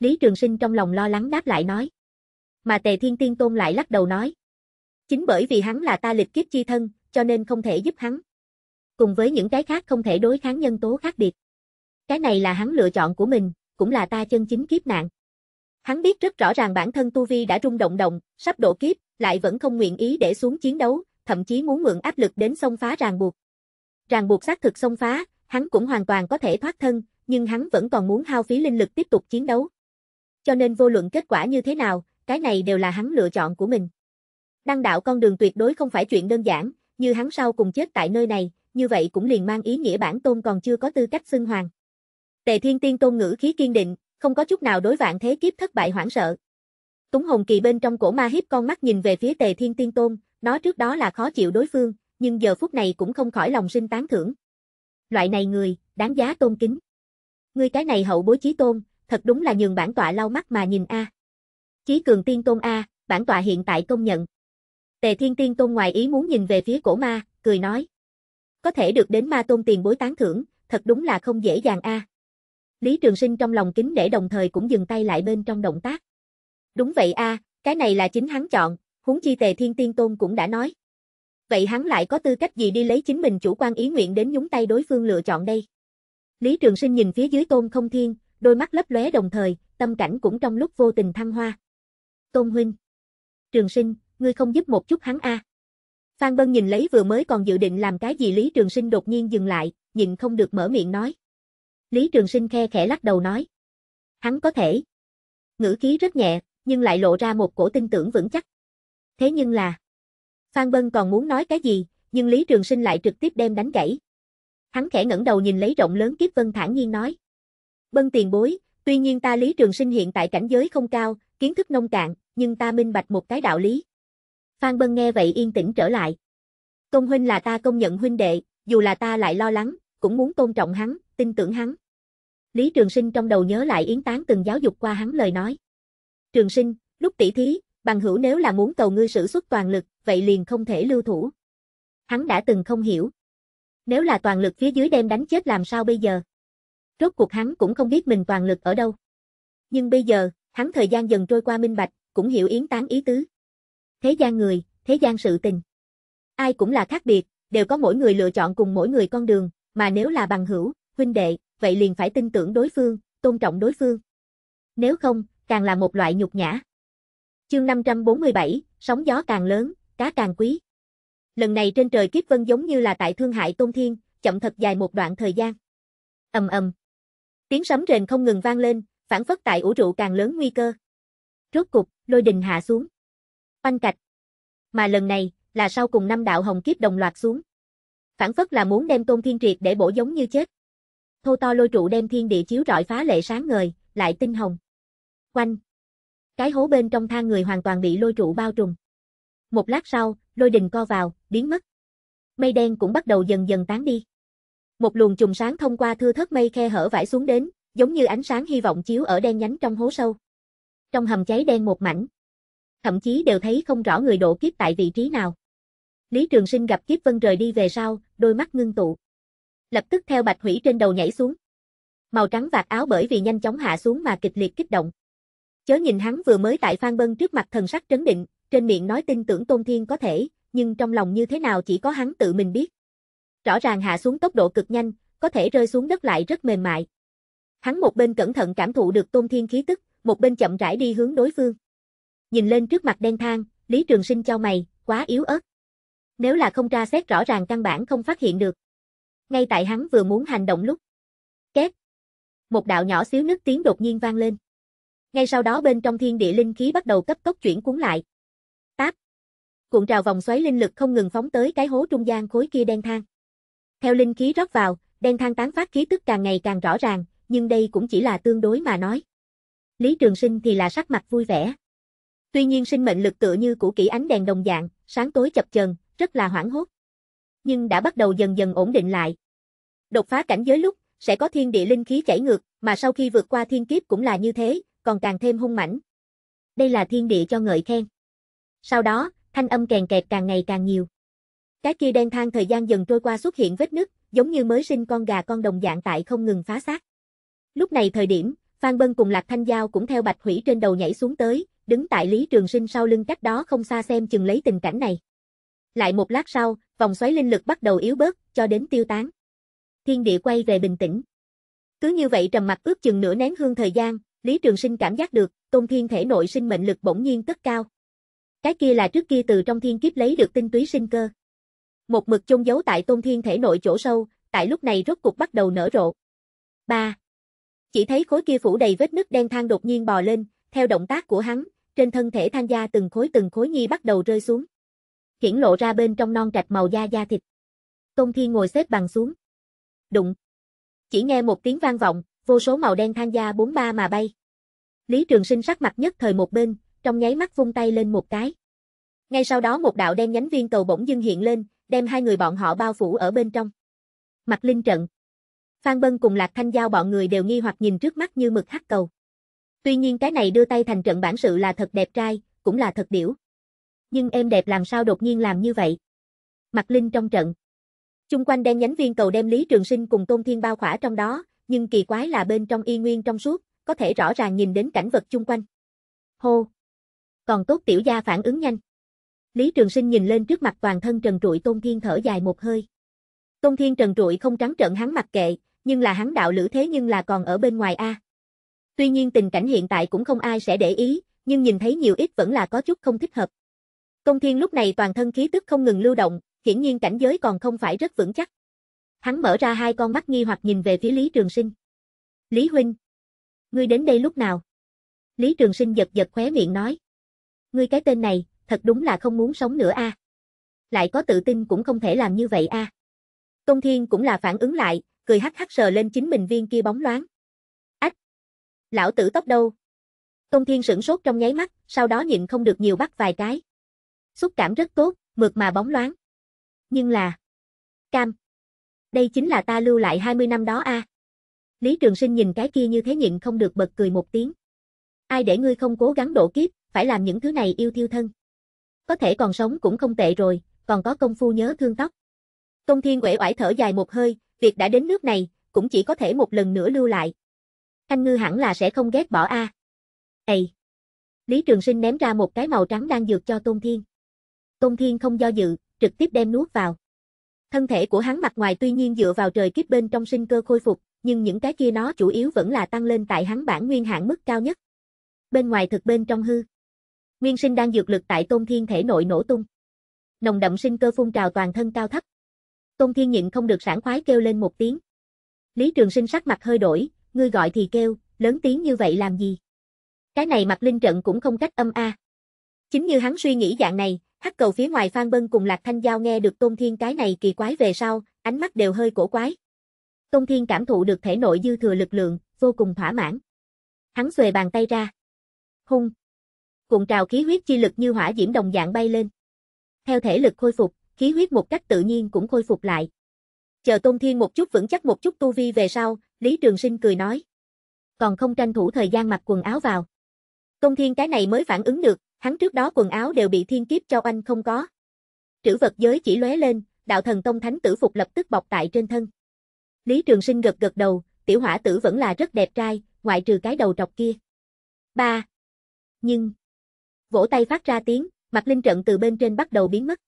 Lý Trường Sinh trong lòng lo lắng đáp lại nói. Mà Tề Thiên Tiên Tôn lại lắc đầu nói. Chính bởi vì hắn là ta lịch kiếp chi thân, cho nên không thể giúp hắn. Cùng với những cái khác không thể đối kháng nhân tố khác biệt. Cái này là hắn lựa chọn của mình, cũng là ta chân chính kiếp nạn. Hắn biết rất rõ ràng bản thân Tu Vi đã rung động động, sắp đổ kiếp, lại vẫn không nguyện ý để xuống chiến đấu, thậm chí muốn mượn áp lực đến xông phá ràng buộc. Ràng buộc xác thực xông phá, hắn cũng hoàn toàn có thể thoát thân, nhưng hắn vẫn còn muốn hao phí linh lực tiếp tục chiến đấu. Cho nên vô luận kết quả như thế nào, cái này đều là hắn lựa chọn của mình. Đăng đạo con đường tuyệt đối không phải chuyện đơn giản, như hắn sau cùng chết tại nơi này, như vậy cũng liền mang ý nghĩa bản tôn còn chưa có tư cách xưng hoàng. Tề Thiên Tiên tôn ngữ khí kiên định, không có chút nào đối vạn thế kiếp thất bại hoảng sợ. Túng Hồng Kỳ bên trong cổ ma hiếp con mắt nhìn về phía Tề Thiên Tiên tôn, nó trước đó là khó chịu đối phương, nhưng giờ phút này cũng không khỏi lòng sinh tán thưởng loại này người, đáng giá tôn kính. Ngươi cái này hậu bối chí tôn, thật đúng là nhường bản tọa lau mắt mà nhìn a. Chí cường tiên tôn a, bản tọa hiện tại công nhận. Tề Thiên Tiên Tôn ngoài ý muốn nhìn về phía cổ ma, cười nói. Có thể được đến ma tôn tiền bối tán thưởng, thật đúng là không dễ dàng a. Lý Trường Sinh trong lòng kính để đồng thời cũng dừng tay lại bên trong động tác. Đúng vậy a, cái này là chính hắn chọn, huống chi Tề Thiên Tiên Tôn cũng đã nói vậy hắn lại có tư cách gì đi lấy chính mình chủ quan ý nguyện đến nhúng tay đối phương lựa chọn đây? Lý Trường Sinh nhìn phía dưới Tôn Không Thiên, đôi mắt lấp lóe đồng thời, tâm cảnh cũng trong lúc vô tình thăng hoa. Tôn huynh, Trường Sinh, ngươi không giúp một chút hắn a? À. Phan Bân nhìn lấy vừa mới còn dự định làm cái gì Lý Trường Sinh đột nhiên dừng lại, nhịn không được mở miệng nói. Lý Trường Sinh khe khẽ lắc đầu nói. Hắn có thể. Ngữ khí rất nhẹ, nhưng lại lộ ra một cổ tin tưởng vững chắc. Thế nhưng là... Phan Bân còn muốn nói cái gì, nhưng Lý Trường Sinh lại trực tiếp đem đánh gãy. Hắn khẽ ngẩng đầu nhìn lấy rộng lớn Kiếp Vân thản nhiên nói. Bân tiền bối, tuy nhiên ta Lý Trường Sinh hiện tại cảnh giới không cao, kiến thức nông cạn, nhưng ta minh bạch một cái đạo lý. Phan Bân nghe vậy yên tĩnh trở lại. Công huynh là ta công nhận huynh đệ, dù là ta lại lo lắng, cũng muốn tôn trọng hắn, tin tưởng hắn. Lý Trường Sinh trong đầu nhớ lại Yến Tán từng giáo dục qua hắn lời nói. Trường Sinh, lúc tỷ thí, bằng hữu nếu là muốn cầu ngươi sử xuất toàn lực, vậy liền không thể lưu thủ. Hắn đã từng không hiểu. Nếu là toàn lực phía dưới đem đánh chết làm sao bây giờ? Rốt cuộc hắn cũng không biết mình toàn lực ở đâu. Nhưng bây giờ, hắn thời gian dần trôi qua minh bạch, cũng hiểu yến tán ý tứ. Thế gian người, thế gian sự tình. Ai cũng là khác biệt, đều có mỗi người lựa chọn cùng mỗi người con đường, mà nếu là bằng hữu, huynh đệ, vậy liền phải tin tưởng đối phương, tôn trọng đối phương. Nếu không, càng là một loại nhục nhã. Chương 547, sóng gió càng lớn, cá càng quý. Lần này trên trời kiếp vân giống như là tại thương hại tôn thiên, chậm thật dài một đoạn thời gian. ầm ầm, Tiếng sấm rền không ngừng vang lên, phản phất tại ủ trụ càng lớn nguy cơ. Rốt cục, lôi đình hạ xuống. Oanh cạch. Mà lần này, là sau cùng năm đạo hồng kiếp đồng loạt xuống. Phản phất là muốn đem tôn thiên triệt để bổ giống như chết. Thô to lôi trụ đem thiên địa chiếu rọi phá lệ sáng ngời, lại tinh hồng. Quanh. Cái hố bên trong thang người hoàn toàn bị lôi trụ bao trùm. Một lát sau, lôi đình co vào, biến mất. Mây đen cũng bắt đầu dần dần tán đi. Một luồng trùng sáng thông qua thưa thớt mây khe hở vải xuống đến, giống như ánh sáng hy vọng chiếu ở đen nhánh trong hố sâu. Trong hầm cháy đen một mảnh. Thậm chí đều thấy không rõ người độ kiếp tại vị trí nào. Lý Trường Sinh gặp Kiếp Vân rời đi về sau, đôi mắt ngưng tụ. Lập tức theo Bạch Hủy trên đầu nhảy xuống. Màu trắng vạt áo bởi vì nhanh chóng hạ xuống mà kịch liệt kích động. Chớ nhìn hắn vừa mới tại Phan Bân trước mặt thần sắc trấn định, trên miệng nói tin tưởng Tôn Thiên có thể, nhưng trong lòng như thế nào chỉ có hắn tự mình biết. Rõ ràng hạ xuống tốc độ cực nhanh, có thể rơi xuống đất lại rất mềm mại. Hắn một bên cẩn thận cảm thụ được Tôn Thiên khí tức, một bên chậm rãi đi hướng đối phương. Nhìn lên trước mặt đen thang, Lý Trường Sinh cho mày, quá yếu ớt. Nếu là không tra xét rõ ràng căn bản không phát hiện được. Ngay tại hắn vừa muốn hành động lúc. Két. Một đạo nhỏ xíu nứt tiếng đột nhiên vang lên. Ngay sau đó bên trong thiên địa linh khí bắt đầu cấp tốc chuyển cuốn lại cuộn trào vòng xoáy linh lực không ngừng phóng tới cái hố trung gian khối kia đen thang. Theo linh khí rót vào, đen thang tán phát khí tức càng ngày càng rõ ràng, nhưng đây cũng chỉ là tương đối mà nói. Lý Trường Sinh thì là sắc mặt vui vẻ. Tuy nhiên sinh mệnh lực tựa như của kỹ ánh đèn đồng dạng, sáng tối chập chờn, rất là hoảng hốt. Nhưng đã bắt đầu dần dần ổn định lại. Đột phá cảnh giới lúc, sẽ có thiên địa linh khí chảy ngược, mà sau khi vượt qua thiên kiếp cũng là như thế, còn càng thêm hung mãnh. Đây là thiên địa cho ngợi khen. Sau đó, thanh âm kèn kẹt càng ngày càng nhiều. Cái kia đen thang thời gian dần trôi qua xuất hiện vết nứt, giống như mới sinh con gà con đồng dạng tại không ngừng phá xác. Lúc này thời điểm, Phan Bân cùng Lạc Thanh Giao cũng theo Bạch Hủy trên đầu nhảy xuống tới, đứng tại Lý Trường Sinh sau lưng cách đó không xa xem chừng lấy tình cảnh này. Lại một lát sau, vòng xoáy linh lực bắt đầu yếu bớt, cho đến tiêu tán. Thiên địa quay về bình tĩnh. Cứ như vậy trầm mặt ước chừng nửa nén hương thời gian, Lý Trường Sinh cảm giác được, Tôn Thiên thể nội sinh mệnh lực bỗng nhiên tất cao. Cái kia là trước kia từ trong thiên kiếp lấy được tinh túy sinh cơ. Một mực chôn giấu tại tôn thiên thể nội chỗ sâu, tại lúc này rốt cục bắt đầu nở rộ. 3. Chỉ thấy khối kia phủ đầy vết nứt đen than đột nhiên bò lên, theo động tác của hắn, trên thân thể than gia từng khối từng khối nhi bắt đầu rơi xuống. Hiển lộ ra bên trong non trạch màu da da thịt. Tôn Thiên ngồi xếp bằng xuống. Đụng. Chỉ nghe một tiếng vang vọng, vô số màu đen than gia bốn ba mà bay. Lý Trường Sinh sắc mặt nhất thời một bên, trong nháy mắt vung tay lên một cái. Ngay sau đó một đạo đen nhánh viên cầu bỗng dưng hiện lên, đem hai người bọn họ bao phủ ở bên trong. Mặt linh trận. Phan Bân cùng Lạc Thanh Giao bọn người đều nghi hoặc nhìn trước mắt như mực hắc cầu. Tuy nhiên cái này đưa tay thành trận bản sự là thật đẹp trai, cũng là thật điểu. Nhưng em đẹp làm sao đột nhiên làm như vậy? Mặt linh trong trận. Chung quanh đen nhánh viên cầu đem Lý Trường Sinh cùng Tôn Thiên bao khỏa trong đó, nhưng kỳ quái là bên trong y nguyên trong suốt, có thể rõ ràng nhìn đến cảnh vật chung quanh. Hô! còn tốt tiểu gia phản ứng nhanh. Lý Trường Sinh nhìn lên trước mặt toàn thân trần trụi Tôn Thiên thở dài một hơi. Tôn Thiên trần trụi không trắng trợn hắn mặc kệ, nhưng là hắn đạo lữ thế nhưng là còn ở bên ngoài a. Tuy nhiên tình cảnh hiện tại cũng không ai sẽ để ý, nhưng nhìn thấy nhiều ít vẫn là có chút không thích hợp. Công Thiên lúc này toàn thân khí tức không ngừng lưu động, hiển nhiên cảnh giới còn không phải rất vững chắc. Hắn mở ra hai con mắt nghi hoặc nhìn về phía Lý Trường Sinh. "Lý huynh, ngươi đến đây lúc nào?" Lý Trường Sinh giật giật khóe miệng nói ngươi cái tên này, thật đúng là không muốn sống nữa a. À. Lại có tự tin cũng không thể làm như vậy a. À. Công Thiên cũng là phản ứng lại, cười hắc hắc sờ lên chính mình viên kia bóng loáng. Ách! Lão tử tóc đâu? Công Thiên sửng sốt trong nháy mắt, sau đó nhịn không được nhiều bắt vài cái. Xúc cảm rất tốt, mượt mà bóng loáng. Nhưng là... Cam! Đây chính là ta lưu lại 20 năm đó a. À. Lý Trường Sinh nhìn cái kia như thế nhịn không được bật cười một tiếng. Ai để ngươi không cố gắng đổ kiếp, phải làm những thứ này yêu thiêu thân. Có thể còn sống cũng không tệ rồi, còn có công phu nhớ thương tóc. Công thiên uể oải thở dài một hơi, việc đã đến nước này, cũng chỉ có thể một lần nữa lưu lại. Thanh ngư hẳn là sẽ không ghét bỏ a. À. Ây! Lý Trường Sinh ném ra một cái màu trắng đang dược cho Tôn Thiên. Tôn Thiên không do dự, trực tiếp đem nuốt vào. Thân thể của hắn mặt ngoài tuy nhiên dựa vào trời kiếp bên trong sinh cơ khôi phục, nhưng những cái kia nó chủ yếu vẫn là tăng lên tại hắn bản nguyên hạn mức cao nhất. Bên ngoài thực bên trong hư. Nguyên sinh đang dược lực tại Tôn Thiên thể nội nổ tung. Nồng đậm sinh cơ phun trào toàn thân cao thấp. Tôn Thiên nhịn không được sảng khoái kêu lên một tiếng. Lý Trường Sinh sắc mặt hơi đổi, ngươi gọi thì kêu, lớn tiếng như vậy làm gì? Cái này mặt linh trận cũng không cách âm a. Chính như hắn suy nghĩ dạng này, hắc cầu phía ngoài Phan Bân cùng Lạc Thanh Giao nghe được Tôn Thiên cái này kỳ quái về sau, ánh mắt đều hơi cổ quái. Tôn Thiên cảm thụ được thể nội dư thừa lực lượng, vô cùng thỏa mãn. Hắn xuề bàn tay ra. Hung, cuộn trào khí huyết chi lực như hỏa diễm đồng dạng bay lên. Theo thể lực khôi phục, khí huyết một cách tự nhiên cũng khôi phục lại. Chờ Tôn Thiên một chút vững chắc một chút tu vi về sau, Lý Trường Sinh cười nói. Còn không tranh thủ thời gian mặc quần áo vào. Tôn Thiên cái này mới phản ứng được, hắn trước đó quần áo đều bị thiên kiếp cho anh không có. Trữ vật giới chỉ lóe lên, đạo thần tông thánh tử phục lập tức bọc tại trên thân. Lý Trường Sinh gật gật đầu, tiểu hỏa tử vẫn là rất đẹp trai, ngoại trừ cái đầu trọc kia. 3. Nhưng vỗ tay phát ra tiếng, mặt linh trận từ bên trên bắt đầu biến mất.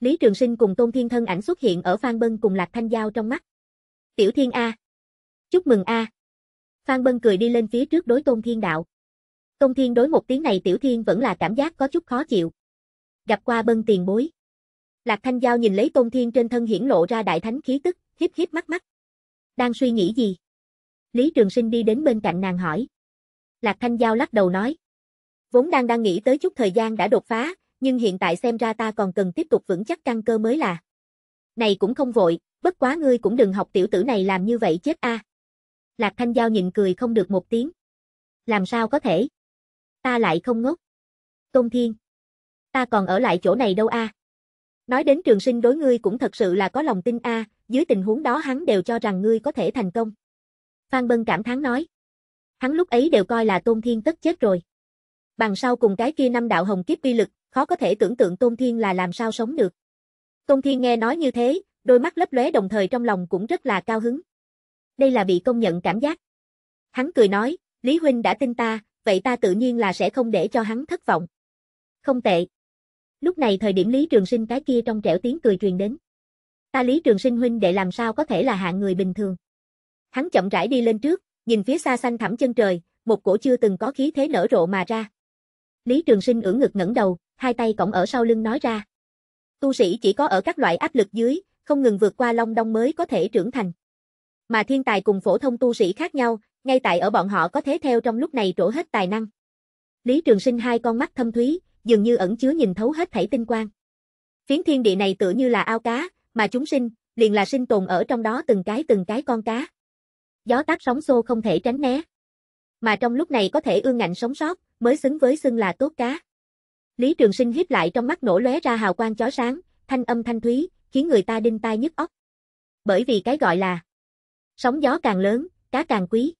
Lý Trường Sinh cùng Tôn Thiên Thân ảnh xuất hiện ở Phan Bân cùng Lạc Thanh Giao trong mắt. Tiểu Thiên A. Chúc mừng A. Phan Bân cười đi lên phía trước đối Tôn Thiên đạo. Tôn Thiên đối một tiếng này Tiểu Thiên vẫn là cảm giác có chút khó chịu. Gặp qua Bân tiền bối. Lạc Thanh Giao nhìn lấy Tôn Thiên trên thân hiển lộ ra đại thánh khí tức, hiếp hiếp mắt mắt. Đang suy nghĩ gì? Lý Trường Sinh đi đến bên cạnh nàng hỏi. Lạc Thanh Giao lắc đầu nói. Vốn đang đang nghĩ tới chút thời gian đã đột phá, nhưng hiện tại xem ra ta còn cần tiếp tục vững chắc căn cơ mới là. Này cũng không vội, bất quá ngươi cũng đừng học tiểu tử này làm như vậy chết a. À. Lạc Thanh Giao nhịn cười không được một tiếng. Làm sao có thể? Ta lại không ngốc. Tôn Thiên. Ta còn ở lại chỗ này đâu a. À? Nói đến trường sinh đối ngươi cũng thật sự là có lòng tin a, à, dưới tình huống đó hắn đều cho rằng ngươi có thể thành công. Phan Bân cảm thán nói. Hắn lúc ấy đều coi là Tôn Thiên tất chết rồi. Bằng sau cùng cái kia năm đạo hồng kiếp uy lực, khó có thể tưởng tượng Tôn Thiên là làm sao sống được. Tôn Thiên nghe nói như thế, đôi mắt lấp lóe đồng thời trong lòng cũng rất là cao hứng. Đây là bị công nhận cảm giác. Hắn cười nói, Lý Huynh đã tin ta, vậy ta tự nhiên là sẽ không để cho hắn thất vọng. Không tệ. Lúc này thời điểm Lý Trường Sinh cái kia trong trẻo tiếng cười truyền đến. Ta Lý Trường Sinh huynh đệ làm sao có thể là hạng người bình thường. Hắn chậm rãi đi lên trước, nhìn phía xa xanh thẳm chân trời, một cổ chưa từng có khí thế nở rộ mà ra. Lý Trường Sinh ưỡn ngực ngẩng đầu, hai tay cõng ở sau lưng nói ra. Tu sĩ chỉ có ở các loại áp lực dưới, không ngừng vượt qua long đông mới có thể trưởng thành. Mà thiên tài cùng phổ thông tu sĩ khác nhau, ngay tại ở bọn họ có thế theo trong lúc này trổ hết tài năng. Lý Trường Sinh hai con mắt thâm thúy, dường như ẩn chứa nhìn thấu hết thảy tinh quang. Phiến thiên địa này tựa như là ao cá, mà chúng sinh, liền là sinh tồn ở trong đó từng cái từng cái con cá. Gió tác sóng xô không thể tránh né. Mà trong lúc này có thể ương ngạnh sống sót, mới xứng với xưng là tốt cá. Lý Trường Sinh hiếp lại trong mắt nổ lóe ra hào quang chói sáng, thanh âm thanh thúy, khiến người ta đinh tai nhức óc. Bởi vì cái gọi là sóng gió càng lớn, cá càng quý.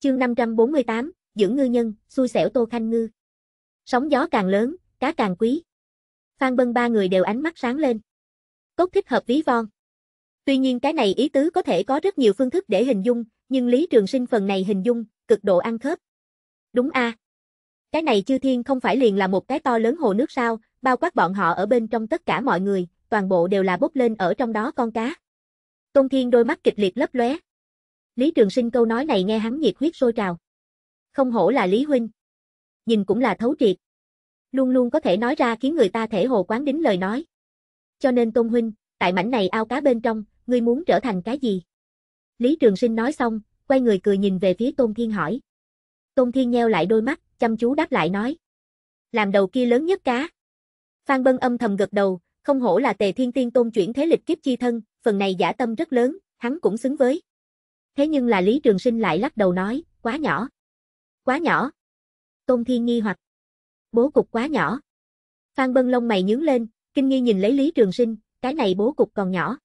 Chương 548, dưỡng ngư nhân, xui xẻo Tô Khanh Ngư. Sóng gió càng lớn, cá càng quý. Phan Bân ba người đều ánh mắt sáng lên. Cốt thích hợp ví von. Tuy nhiên cái này ý tứ có thể có rất nhiều phương thức để hình dung, nhưng Lý Trường Sinh phần này hình dung, cực độ ăn khớp. Đúng a. À? Cái này chư thiên không phải liền là một cái to lớn hồ nước sao, bao quát bọn họ ở bên trong tất cả mọi người, toàn bộ đều là bốc lên ở trong đó con cá. Tôn Thiên đôi mắt kịch liệt lấp lóe. Lý Trường Sinh câu nói này nghe hắn nhiệt huyết sôi trào. Không hổ là Lý Huynh. Nhìn cũng là thấu triệt. Luôn luôn có thể nói ra khiến người ta thể hồ quán đính lời nói. Cho nên Tôn Huynh, tại mảnh này ao cá bên trong, ngươi muốn trở thành cái gì? Lý Trường Sinh nói xong, quay người cười nhìn về phía Tôn Thiên hỏi. Tôn Thiên nheo lại đôi mắt, chăm chú đáp lại nói. Làm đầu kia lớn nhất cá. Phan Bân âm thầm gật đầu, không hổ là tề thiên tiên tôn chuyển thế lịch kiếp chi thân, phần này giả tâm rất lớn, hắn cũng xứng với. Thế nhưng là Lý Trường Sinh lại lắc đầu nói, quá nhỏ. Quá nhỏ. Tôn Thiên nghi hoặc. Bố cục quá nhỏ. Phan Bân lông mày nhướng lên, kinh nghi nhìn lấy Lý Trường Sinh, cái này bố cục còn nhỏ.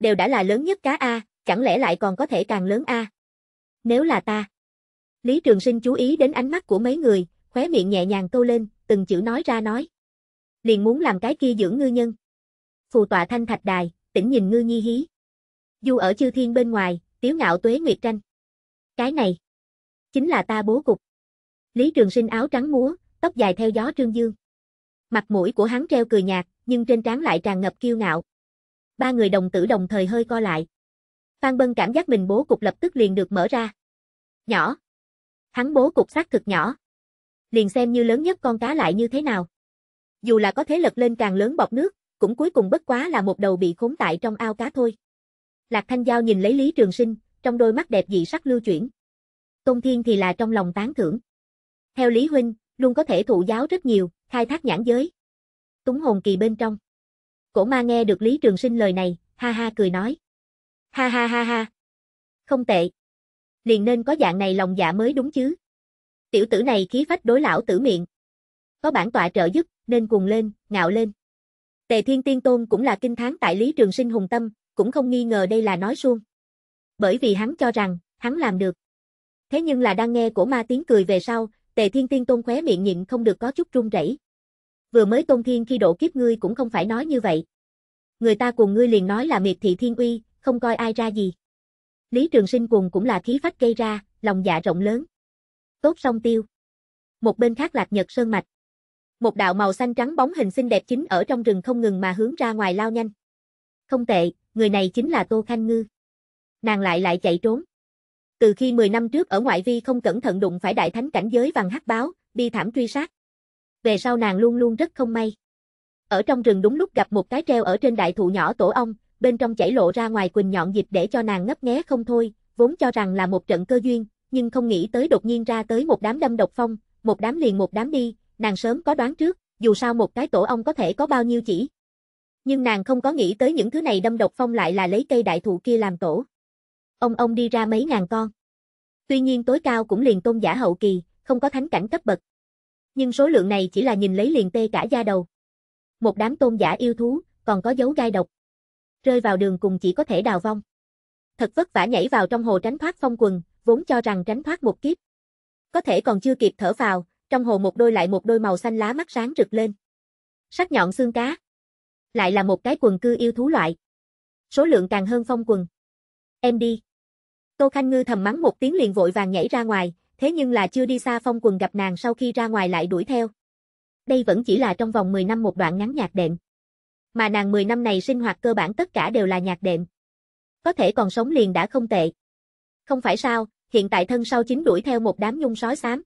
Đều đã là lớn nhất cá A, chẳng lẽ lại còn có thể càng lớn A. Nếu là ta. Lý Trường Sinh chú ý đến ánh mắt của mấy người, khóe miệng nhẹ nhàng câu lên, từng chữ nói ra nói. Liền muốn làm cái kia dưỡng ngư nhân. Phù tọa thanh thạch đài, tỉnh nhìn ngư nhi hí. Du ở chư thiên bên ngoài, tiếu ngạo tuế nguyệt tranh. Cái này, chính là ta bố cục. Lý Trường Sinh áo trắng múa, tóc dài theo gió trương dương. Mặt mũi của hắn treo cười nhạt, nhưng trên trán lại tràn ngập kiêu ngạo. Ba người đồng tử đồng thời hơi co lại. Phan Bân cảm giác mình bố cục lập tức liền được mở ra. Nhỏ, hắn bố cục xác thực nhỏ. Liền xem như lớn nhất con cá lại như thế nào. Dù là có thế lật lên càng lớn bọc nước, cũng cuối cùng bất quá là một đầu bị khốn tại trong ao cá thôi. Lạc Thanh Giao nhìn lấy Lý Trường Sinh, trong đôi mắt đẹp dị sắc lưu chuyển. Tôn Thiên thì là trong lòng tán thưởng. Theo Lý Huynh, luôn có thể thụ giáo rất nhiều, khai thác nhãn giới. Túng hồn kỳ bên trong. Cổ ma nghe được Lý Trường Sinh lời này, ha ha cười nói. Ha ha ha ha. Không tệ liền nên có dạng này lòng dạ mới đúng chứ. Tiểu tử này khí phách đối lão tử miệng. Có bản tọa trợ giúp, nên cuồng lên, ngạo lên. Tề Thiên Tiên Tôn cũng là kinh thán tại Lý Trường Sinh hùng tâm, cũng không nghi ngờ đây là nói suông. Bởi vì hắn cho rằng, hắn làm được. Thế nhưng là đang nghe cổ ma tiếng cười về sau, Tề Thiên Tiên Tôn khóe miệng nhịn không được có chút run rẩy. Vừa mới Tôn Thiên khi độ kiếp ngươi cũng không phải nói như vậy. Người ta cùng ngươi liền nói là miệt thị thiên uy, không coi ai ra gì. Lý Trường Sinh cuồng cũng là khí phách gây ra, lòng dạ rộng lớn. Tốt song tiêu. Một bên khác lạc nhật sơn mạch. Một đạo màu xanh trắng bóng hình xinh đẹp chính ở trong rừng không ngừng mà hướng ra ngoài lao nhanh. Không tệ, người này chính là Tô Khanh Ngư. Nàng lại lại chạy trốn. Từ khi 10 năm trước ở ngoại vi không cẩn thận đụng phải đại thánh cảnh giới vàng hắc báo, bi thảm truy sát. Về sau nàng luôn luôn rất không may. Ở trong rừng đúng lúc gặp một cái treo ở trên đại thụ nhỏ tổ ong, bên trong chảy lộ ra ngoài quỳnh nhọn dịch để cho nàng ngấp nghé không thôi, vốn cho rằng là một trận cơ duyên, nhưng không nghĩ tới đột nhiên ra tới một đám đâm độc phong, một đám liền một đám đi, nàng sớm có đoán trước, dù sao một cái tổ ong có thể có bao nhiêu chỉ. Nhưng nàng không có nghĩ tới những thứ này đâm độc phong lại là lấy cây đại thụ kia làm tổ. Ông ông đi ra mấy ngàn con. Tuy nhiên tối cao cũng liền tôn giả hậu kỳ, không có thánh cảnh cấp bậc. Nhưng số lượng này chỉ là nhìn lấy liền tê cả da đầu. Một đám tôn giả yêu thú, còn có dấu gai độc, rơi vào đường cùng chỉ có thể đào vong. Thật vất vả nhảy vào trong hồ tránh thoát phong quần, vốn cho rằng tránh thoát một kiếp. Có thể còn chưa kịp thở vào, trong hồ một đôi lại một đôi màu xanh lá mắt sáng rực lên. Sắc nhọn xương cá. Lại là một cái quần cư yêu thú loại. Số lượng càng hơn phong quần. Em đi. Tô Khanh Ngư thầm mắng một tiếng liền vội vàng nhảy ra ngoài, thế nhưng là chưa đi xa phong quần gặp nàng sau khi ra ngoài lại đuổi theo. Đây vẫn chỉ là trong vòng 10 năm một đoạn ngắn nhạc đệm mà nàng 10 năm này sinh hoạt cơ bản tất cả đều là nhạc đệm. Có thể còn sống liền đã không tệ. Không phải sao, hiện tại thân sau chính đuổi theo một đám nhung sói xám.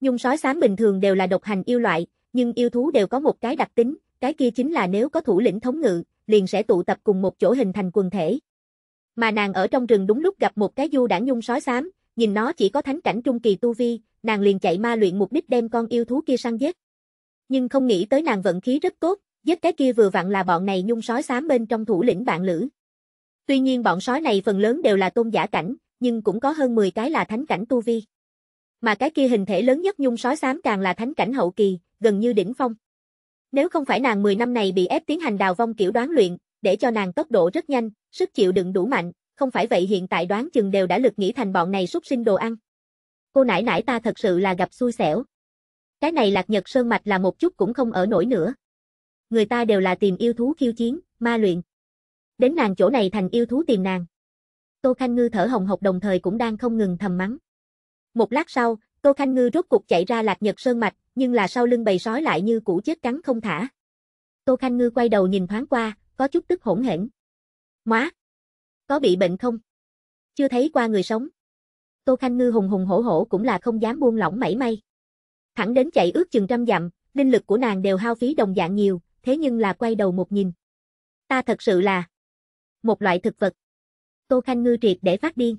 Nhung sói xám bình thường đều là độc hành yêu loại, nhưng yêu thú đều có một cái đặc tính, cái kia chính là nếu có thủ lĩnh thống ngự, liền sẽ tụ tập cùng một chỗ hình thành quần thể. Mà nàng ở trong rừng đúng lúc gặp một cái du đảng nhung sói xám, nhìn nó chỉ có thánh cảnh trung kỳ tu vi, nàng liền chạy ma luyện mục đích đem con yêu thú kia săn giết. Nhưng không nghĩ tới nàng vận khí rất tốt, giết cái kia vừa vặn là bọn này nhung sói xám bên trong thủ lĩnh bạn lữ. Tuy nhiên bọn sói này phần lớn đều là tôn giả cảnh, nhưng cũng có hơn 10 cái là thánh cảnh tu vi. Mà cái kia hình thể lớn nhất nhung sói xám càng là thánh cảnh hậu kỳ, gần như đỉnh phong. Nếu không phải nàng 10 năm này bị ép tiến hành đào vong kiểu đoán luyện, để cho nàng tốc độ rất nhanh, sức chịu đựng đủ mạnh, không phải vậy hiện tại đoán chừng đều đã lực nghĩ thành bọn này súc sinh đồ ăn. Cô nãi nãi ta thật sự là gặp xui xẻo. Cái này lạc nhật sơn mạch là một chút cũng không ở nổi nữa người ta đều là tìm yêu thú khiêu chiến, ma luyện. Đến nàng chỗ này thành yêu thú tìm nàng. Tô Khanh Ngư thở hồng hộc đồng thời cũng đang không ngừng thầm mắng. Một lát sau, Tô Khanh Ngư rốt cục chạy ra Lạc Nhật Sơn Mạch, nhưng là sau lưng bầy sói lại như cũ chết cắn không thả. Tô Khanh Ngư quay đầu nhìn thoáng qua, có chút tức hỗn hển. Móa! Có bị bệnh không? Chưa thấy qua người sống. Tô Khanh Ngư hùng hùng hổ hổ cũng là không dám buông lỏng mảy may. Thẳng đến chạy ước chừng trăm dặm, linh lực của nàng đều hao phí đồng dạng nhiều, thế nhưng là quay đầu một nhìn. Ta thật sự là một loại thực vật. Tô Khanh Ngư triệt để phát điên.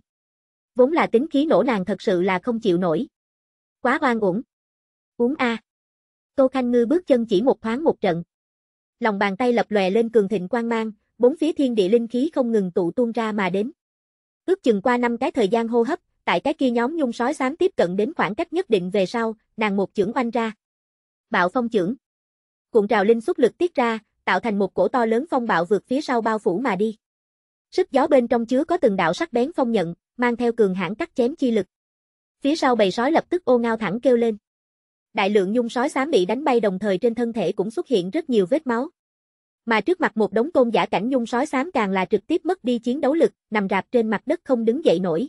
Vốn là tính khí nổ nàng thật sự là không chịu nổi. Quá oan uổng. Uống a. Tô Khanh Ngư bước chân chỉ một thoáng một trận. Lòng bàn tay lập lòe lên cường thịnh quang mang, bốn phía thiên địa linh khí không ngừng tụ tuôn ra mà đến. Ước chừng qua năm cái thời gian hô hấp, tại cái kia nhóm nhung sói xám tiếp cận đến khoảng cách nhất định về sau, nàng một chưởng oanh ra. Bạo phong chưởng cuộn trào linh xúc lực tiết ra, tạo thành một cổ to lớn phong bạo vượt phía sau bao phủ mà đi. Sức gió bên trong chứa có từng đạo sắc bén phong nhận, mang theo cường hãn cắt chém chi lực. Phía sau bầy sói lập tức ô ngao thẳng kêu lên. Đại lượng nhung sói xám bị đánh bay đồng thời trên thân thể cũng xuất hiện rất nhiều vết máu. Mà trước mặt một đống côn giả cảnh nhung sói xám càng là trực tiếp mất đi chiến đấu lực, nằm rạp trên mặt đất không đứng dậy nổi.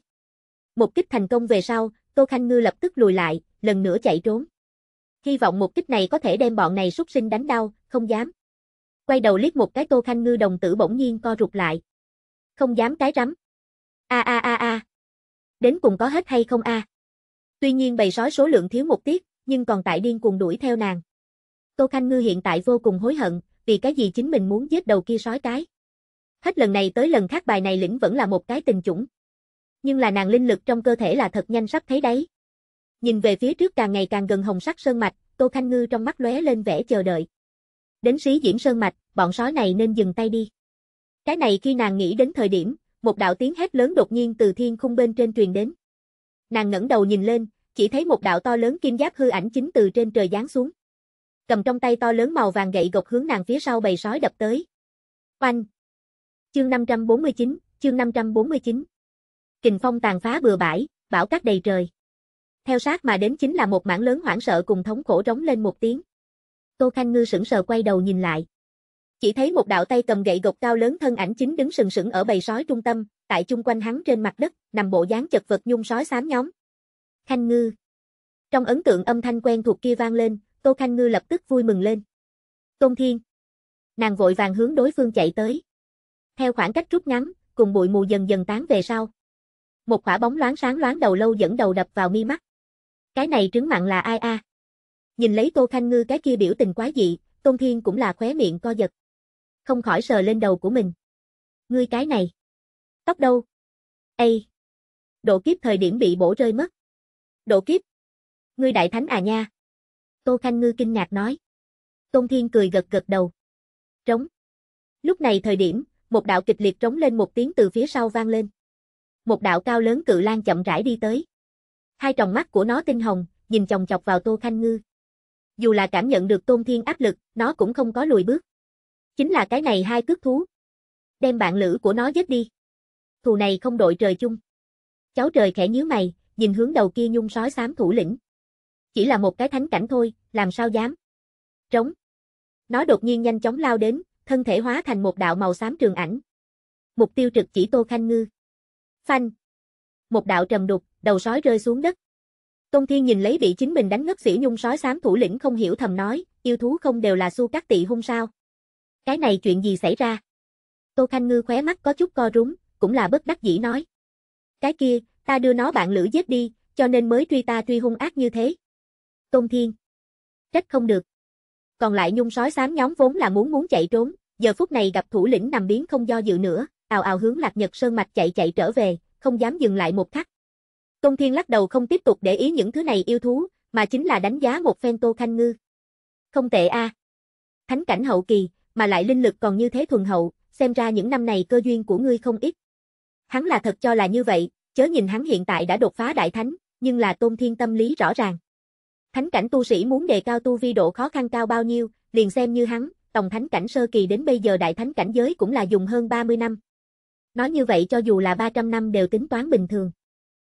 Một kích thành công về sau, Tô Khanh Ngư lập tức lùi lại, lần nữa chạy trốn. Hy vọng một kích này có thể đem bọn này xuất sinh đánh đau, không dám. Quay đầu liếc một cái Tô Khanh Ngư đồng tử bỗng nhiên co rụt lại. Không dám cái rắm. A a a a. Đến cùng có hết hay không a? Tuy nhiên bầy sói số lượng thiếu một tiết, nhưng còn tại điên cuồng đuổi theo nàng. Tô Khanh Ngư hiện tại vô cùng hối hận, vì cái gì chính mình muốn giết đầu kia sói cái. Hết lần này tới lần khác bài này lĩnh vẫn là một cái tình chủng. Nhưng là nàng linh lực trong cơ thể là thật nhanh sắp thấy đấy. Nhìn về phía trước càng ngày càng gần hồng sắc sơn mạch, Tô Khanh Ngư trong mắt lóe lên vẻ chờ đợi. Đến xí diễn sơn mạch, bọn sói này nên dừng tay đi. Cái này khi nàng nghĩ đến thời điểm, một đạo tiếng hét lớn đột nhiên từ thiên khung bên trên truyền đến. Nàng ngẩng đầu nhìn lên, chỉ thấy một đạo to lớn kim giáp hư ảnh chính từ trên trời giáng xuống. Cầm trong tay to lớn màu vàng gậy gộc hướng nàng phía sau bầy sói đập tới. Oanh! Chương 549, chương 549. Kình phong tàn phá bừa bãi, bão cát đầy trời. Theo sát mà đến chính là một mảng lớn hoảng sợ cùng thống khổ rống lên một tiếng. Tô Khanh Ngư sững sờ quay đầu nhìn lại. Chỉ thấy một đạo tay cầm gậy gộc cao lớn thân ảnh chính đứng sừng sững ở bầy sói trung tâm, tại chung quanh hắn trên mặt đất, nằm bộ dáng chật vật nhung sói xám nhóm. Khanh Ngư. Trong ấn tượng âm thanh quen thuộc kia vang lên, Tô Khanh Ngư lập tức vui mừng lên. Tôn Thiên. Nàng vội vàng hướng đối phương chạy tới. Theo khoảng cách rút ngắn, cùng bụi mù dần dần tán về sau. Một quả bóng loáng sáng loáng đầu lâu dẫn đầu đập vào mi mắt. Cái này trứng mặn là ai a? Nhìn lấy Tô Khanh Ngư cái kia biểu tình quá dị, Tôn Thiên cũng là khóe miệng co giật. Không khỏi sờ lên đầu của mình. Ngươi cái này. Tóc đâu? Ê! Độ kiếp thời điểm bị bổ rơi mất. Độ kiếp. Ngươi đại thánh à nha. Tô Khanh Ngư kinh ngạc nói. Tôn Thiên cười gật gật đầu. Trống. Lúc này thời điểm, một đạo kịch liệt trống lên một tiếng từ phía sau vang lên. Một đạo cao lớn cự lan chậm rãi đi tới. Hai tròng mắt của nó tinh hồng, nhìn chồng chọc vào Tô Khanh Ngư. Dù là cảm nhận được Tôn Thiên áp lực, nó cũng không có lùi bước. Chính là cái này hai cước thú. Đem bạn lữ của nó giết đi. Thù này không đội trời chung. Cháu trời khẽ nhíu mày, nhìn hướng đầu kia nhung sói xám thủ lĩnh. Chỉ là một cái thánh cảnh thôi, làm sao dám. Trống. Nó đột nhiên nhanh chóng lao đến, thân thể hóa thành một đạo màu xám trường ảnh. Mục tiêu trực chỉ Tô Khanh Ngư. Phanh một đạo trầm đục, đầu sói rơi xuống đất. Tôn Thiên nhìn lấy bị chính mình đánh ngất xỉu nhung sói xám thủ lĩnh không hiểu thầm nói, yêu thú không đều là su các tị hung sao. Cái này chuyện gì xảy ra? Tô Khanh Ngư khóe mắt có chút co rúm, cũng là bất đắc dĩ nói. Cái kia, ta đưa nó bạn lữ giết đi, cho nên mới truy ta truy hung ác như thế. Tôn Thiên. Trách không được. Còn lại nhung sói xám nhóm vốn là muốn muốn chạy trốn, giờ phút này gặp thủ lĩnh nằm biến không do dự nữa, ào ào hướng Lạc Nhật Sơn Mạch chạy chạy trở về, không dám dừng lại một khắc. Công Thiên lắc đầu không tiếp tục để ý những thứ này yêu thú, mà chính là đánh giá một phen Tô Khanh Ngư. Không tệ a. À. Thánh cảnh hậu kỳ, mà lại linh lực còn như thế thuần hậu, xem ra những năm này cơ duyên của ngươi không ít. Hắn là thật cho là như vậy, chớ nhìn hắn hiện tại đã đột phá đại thánh, nhưng là Tôn Thiên tâm lý rõ ràng. Thánh cảnh tu sĩ muốn đề cao tu vi độ khó khăn cao bao nhiêu, liền xem như hắn, tổng thánh cảnh sơ kỳ đến bây giờ đại thánh cảnh giới cũng là dùng hơn 30 năm. Nói như vậy cho dù là 300 năm đều tính toán bình thường.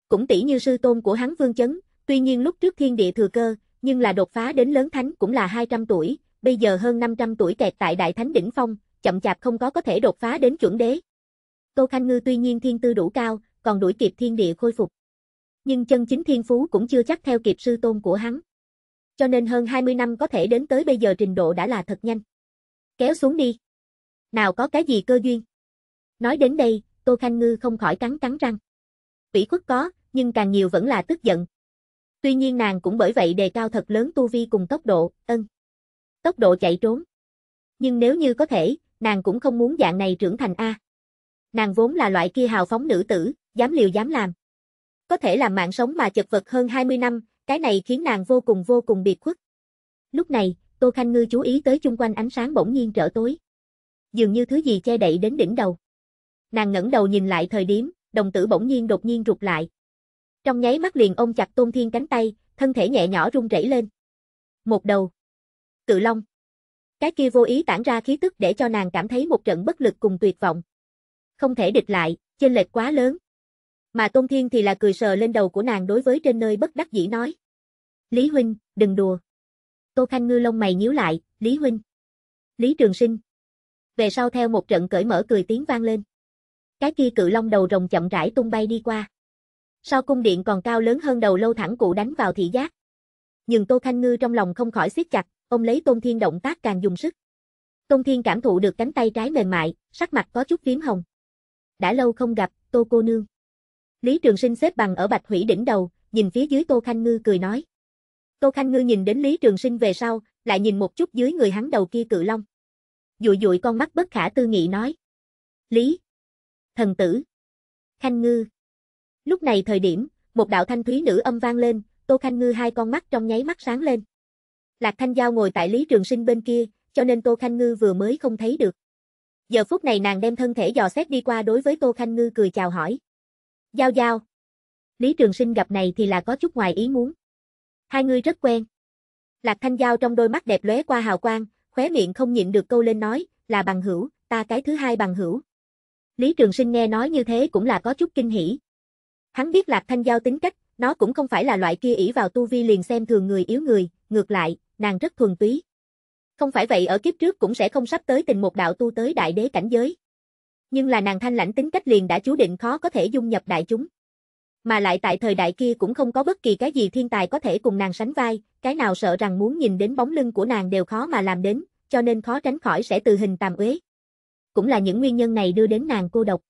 Cũng tỷ như sư tôn của hắn Vương Chấn, tuy nhiên lúc trước thiên địa thừa cơ, nhưng là đột phá đến lớn thánh cũng là 200 tuổi, bây giờ hơn 500 tuổi kẹt tại đại thánh đỉnh phong, chậm chạp không có có thể đột phá đến chuẩn đế. Tô Khanh Ngư tuy nhiên thiên tư đủ cao, còn đuổi kịp thiên địa khôi phục. Nhưng chân chính thiên phú cũng chưa chắc theo kịp sư tôn của hắn. Cho nên hơn 20 năm có thể đến tới bây giờ trình độ đã là thật nhanh. Kéo xuống đi. Nào có cái gì cơ duyên? Nói đến đây, Tô Khanh Ngư không khỏi cắn cắn răng. Ủy khuất có, nhưng càng nhiều vẫn là tức giận. Tuy nhiên nàng cũng bởi vậy đề cao thật lớn tu vi cùng tốc độ, ân. Tốc độ chạy trốn. Nhưng nếu như có thể, nàng cũng không muốn dạng này trưởng thành A. Nàng vốn là loại kia hào phóng nữ tử, dám liều dám làm. Có thể làm mạng sống mà chật vật hơn 20 năm, cái này khiến nàng vô cùng vô cùng biệt khuất. Lúc này, Tô Khanh Ngư chú ý tới chung quanh ánh sáng bỗng nhiên trở tối. Dường như thứ gì che đậy đến đỉnh đầu. Nàng ngẩng đầu nhìn lại thời điểm, đồng tử bỗng nhiên đột nhiên rụt lại. Trong nháy mắt liền ôm chặt Tôn Thiên cánh tay, thân thể nhẹ nhỏ rung rẩy lên. Một đầu. Cự Long. Cái kia vô ý tản ra khí tức để cho nàng cảm thấy một trận bất lực cùng tuyệt vọng. Không thể địch lại, chênh lệch quá lớn. Mà Tôn Thiên thì là cười sờ lên đầu của nàng đối với trên nơi bất đắc dĩ nói. Lý Huynh, đừng đùa. Tô Khanh Ngư lông mày nhíu lại, Lý Huynh. Lý Trường Sinh. Về sau theo một trận cởi mở cười tiếng vang lên cái kia cự long đầu rồng chậm rãi tung bay đi qua. Sau cung điện còn cao lớn hơn đầu lâu thẳng cụ đánh vào thị giác. Nhưng Tô Khanh Ngư trong lòng không khỏi siết chặt, ông lấy Tôn Thiên động tác càng dùng sức. Tôn Thiên cảm thụ được cánh tay trái mềm mại, sắc mặt có chút phím hồng. Đã lâu không gặp, Tô cô nương. Lý Trường Sinh xếp bằng ở Bạch Hủy đỉnh đầu, nhìn phía dưới Tô Khanh Ngư cười nói. Tô Khanh Ngư nhìn đến Lý Trường Sinh về sau, lại nhìn một chút dưới người hắn đầu kia cự long. Dụi dụi con mắt bất khả tư nghị nói. Lý, thần tử. Khanh ngư. Lúc này thời điểm, một đạo thanh thúy nữ âm vang lên, Tô Khanh ngư hai con mắt trong nháy mắt sáng lên. Lạc Thanh Giao ngồi tại Lý Trường Sinh bên kia, cho nên Tô Khanh ngư vừa mới không thấy được. Giờ phút này nàng đem thân thể dò xét đi qua đối với Tô Khanh ngư cười chào hỏi. Giao giao. Lý Trường Sinh gặp này thì là có chút ngoài ý muốn. Hai người rất quen. Lạc Thanh Giao trong đôi mắt đẹp lóe qua hào quang, khóe miệng không nhịn được câu lên nói, là bằng hữu, ta cái thứ hai bằng hữu. Lý Trường Sinh nghe nói như thế cũng là có chút kinh hỉ. Hắn biết Lạc Thanh Giao tính cách, nó cũng không phải là loại kia ỷ vào tu vi liền xem thường người yếu người, ngược lại, nàng rất thuần túy. Không phải vậy ở kiếp trước cũng sẽ không sắp tới tình một đạo tu tới đại đế cảnh giới. Nhưng là nàng thanh lãnh tính cách liền đã chú định khó có thể dung nhập đại chúng. Mà lại tại thời đại kia cũng không có bất kỳ cái gì thiên tài có thể cùng nàng sánh vai, cái nào sợ rằng muốn nhìn đến bóng lưng của nàng đều khó mà làm đến, cho nên khó tránh khỏi sẽ từ hình tàm uế cũng là những nguyên nhân này đưa đến nàng cô độc.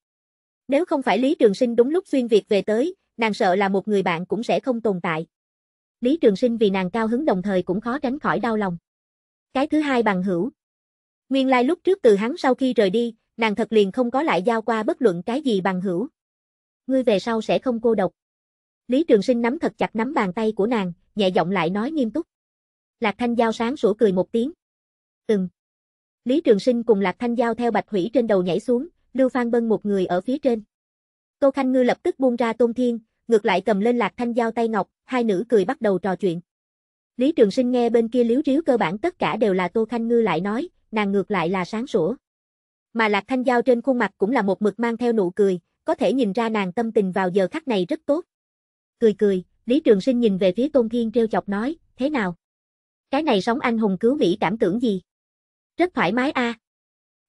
Nếu không phải Lý Trường Sinh đúng lúc xuyên Việt về tới, nàng sợ là một người bạn cũng sẽ không tồn tại. Lý Trường Sinh vì nàng cao hứng đồng thời cũng khó tránh khỏi đau lòng. Cái thứ hai bằng hữu. Nguyên lai lúc trước từ hắn sau khi rời đi, nàng thật liền không có lại giao qua bất luận cái gì bằng hữu. Ngươi về sau sẽ không cô độc. Lý Trường Sinh nắm thật chặt nắm bàn tay của nàng, nhẹ giọng lại nói nghiêm túc. Lạc Thanh Giao sáng sủa cười một tiếng. Ừm. Lý Trường Sinh cùng Lạc Thanh Giao theo Bạch Hủy trên đầu nhảy xuống, Lưu Phan Bân một người ở phía trên. Tô Khanh Ngư lập tức buông ra Tôn Thiên, ngược lại cầm lên Lạc Thanh Giao tay ngọc, hai nữ cười bắt đầu trò chuyện. Lý Trường Sinh nghe bên kia liếu riếu cơ bản tất cả đều là Tô Khanh Ngư lại nói, nàng ngược lại là sáng sủa. Mà Lạc Thanh Giao trên khuôn mặt cũng là một mực mang theo nụ cười, có thể nhìn ra nàng tâm tình vào giờ khắc này rất tốt. Cười cười, Lý Trường Sinh nhìn về phía Tôn Thiên treo chọc nói, thế nào? Cái này sống anh hùng cứu Mỹ cảm tưởng gì? Rất thoải mái a. À.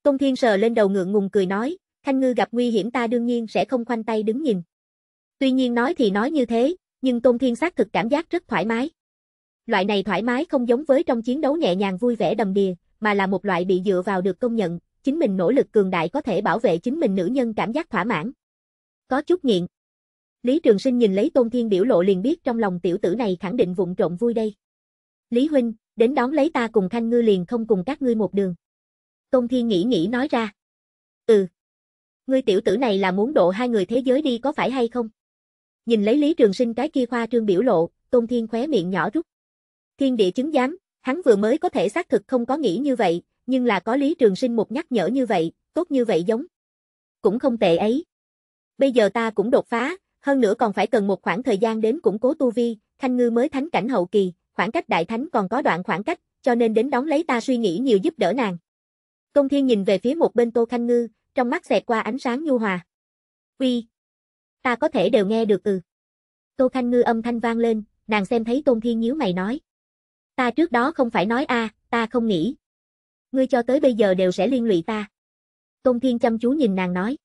Công Thiên sờ lên đầu ngượng ngùng cười nói, Khanh Ngư gặp nguy hiểm ta đương nhiên sẽ không khoanh tay đứng nhìn. Tuy nhiên nói thì nói như thế, nhưng Tôn Thiên xác thực cảm giác rất thoải mái. Loại này thoải mái không giống với trong chiến đấu nhẹ nhàng vui vẻ đầm đìa, mà là một loại bị dựa vào được công nhận, chính mình nỗ lực cường đại có thể bảo vệ chính mình nữ nhân cảm giác thỏa mãn. Có chút nghiện. Lý Trường Sinh nhìn lấy Tôn Thiên biểu lộ liền biết trong lòng tiểu tử này khẳng định vụng trộn vui đây. Lý Huynh, đến đón lấy ta cùng Khanh Ngư liền không cùng các ngươi một đường. Tôn Thiên nghĩ nghĩ nói ra. Ừ. Ngươi tiểu tử này là muốn độ hai người thế giới đi có phải hay không? Nhìn lấy Lý Trường Sinh cái kia khoa trương biểu lộ, Tôn Thiên khóe miệng nhỏ rút. Thiên địa chứng giám, hắn vừa mới có thể xác thực không có nghĩ như vậy, nhưng là có Lý Trường Sinh một nhắc nhở như vậy, tốt như vậy giống. Cũng không tệ ấy. Bây giờ ta cũng đột phá, hơn nữa còn phải cần một khoảng thời gian đến củng cố tu vi, Khanh Ngư mới thánh cảnh hậu kỳ, khoảng cách đại thánh còn có đoạn khoảng cách, cho nên đến đón lấy ta suy nghĩ nhiều giúp đỡ nàng. Công thiên nhìn về phía một bên Tô Khanh Ngư, trong mắt xẹt qua ánh sáng nhu hòa. Uy, ta có thể đều nghe được ừ. Tô Khanh Ngư âm thanh vang lên, nàng xem thấy Tôn Thiên nhíu mày nói. Ta trước đó không phải nói a, à, ta không nghĩ. Ngươi cho tới bây giờ đều sẽ liên lụy ta. Tôn Thiên chăm chú nhìn nàng nói.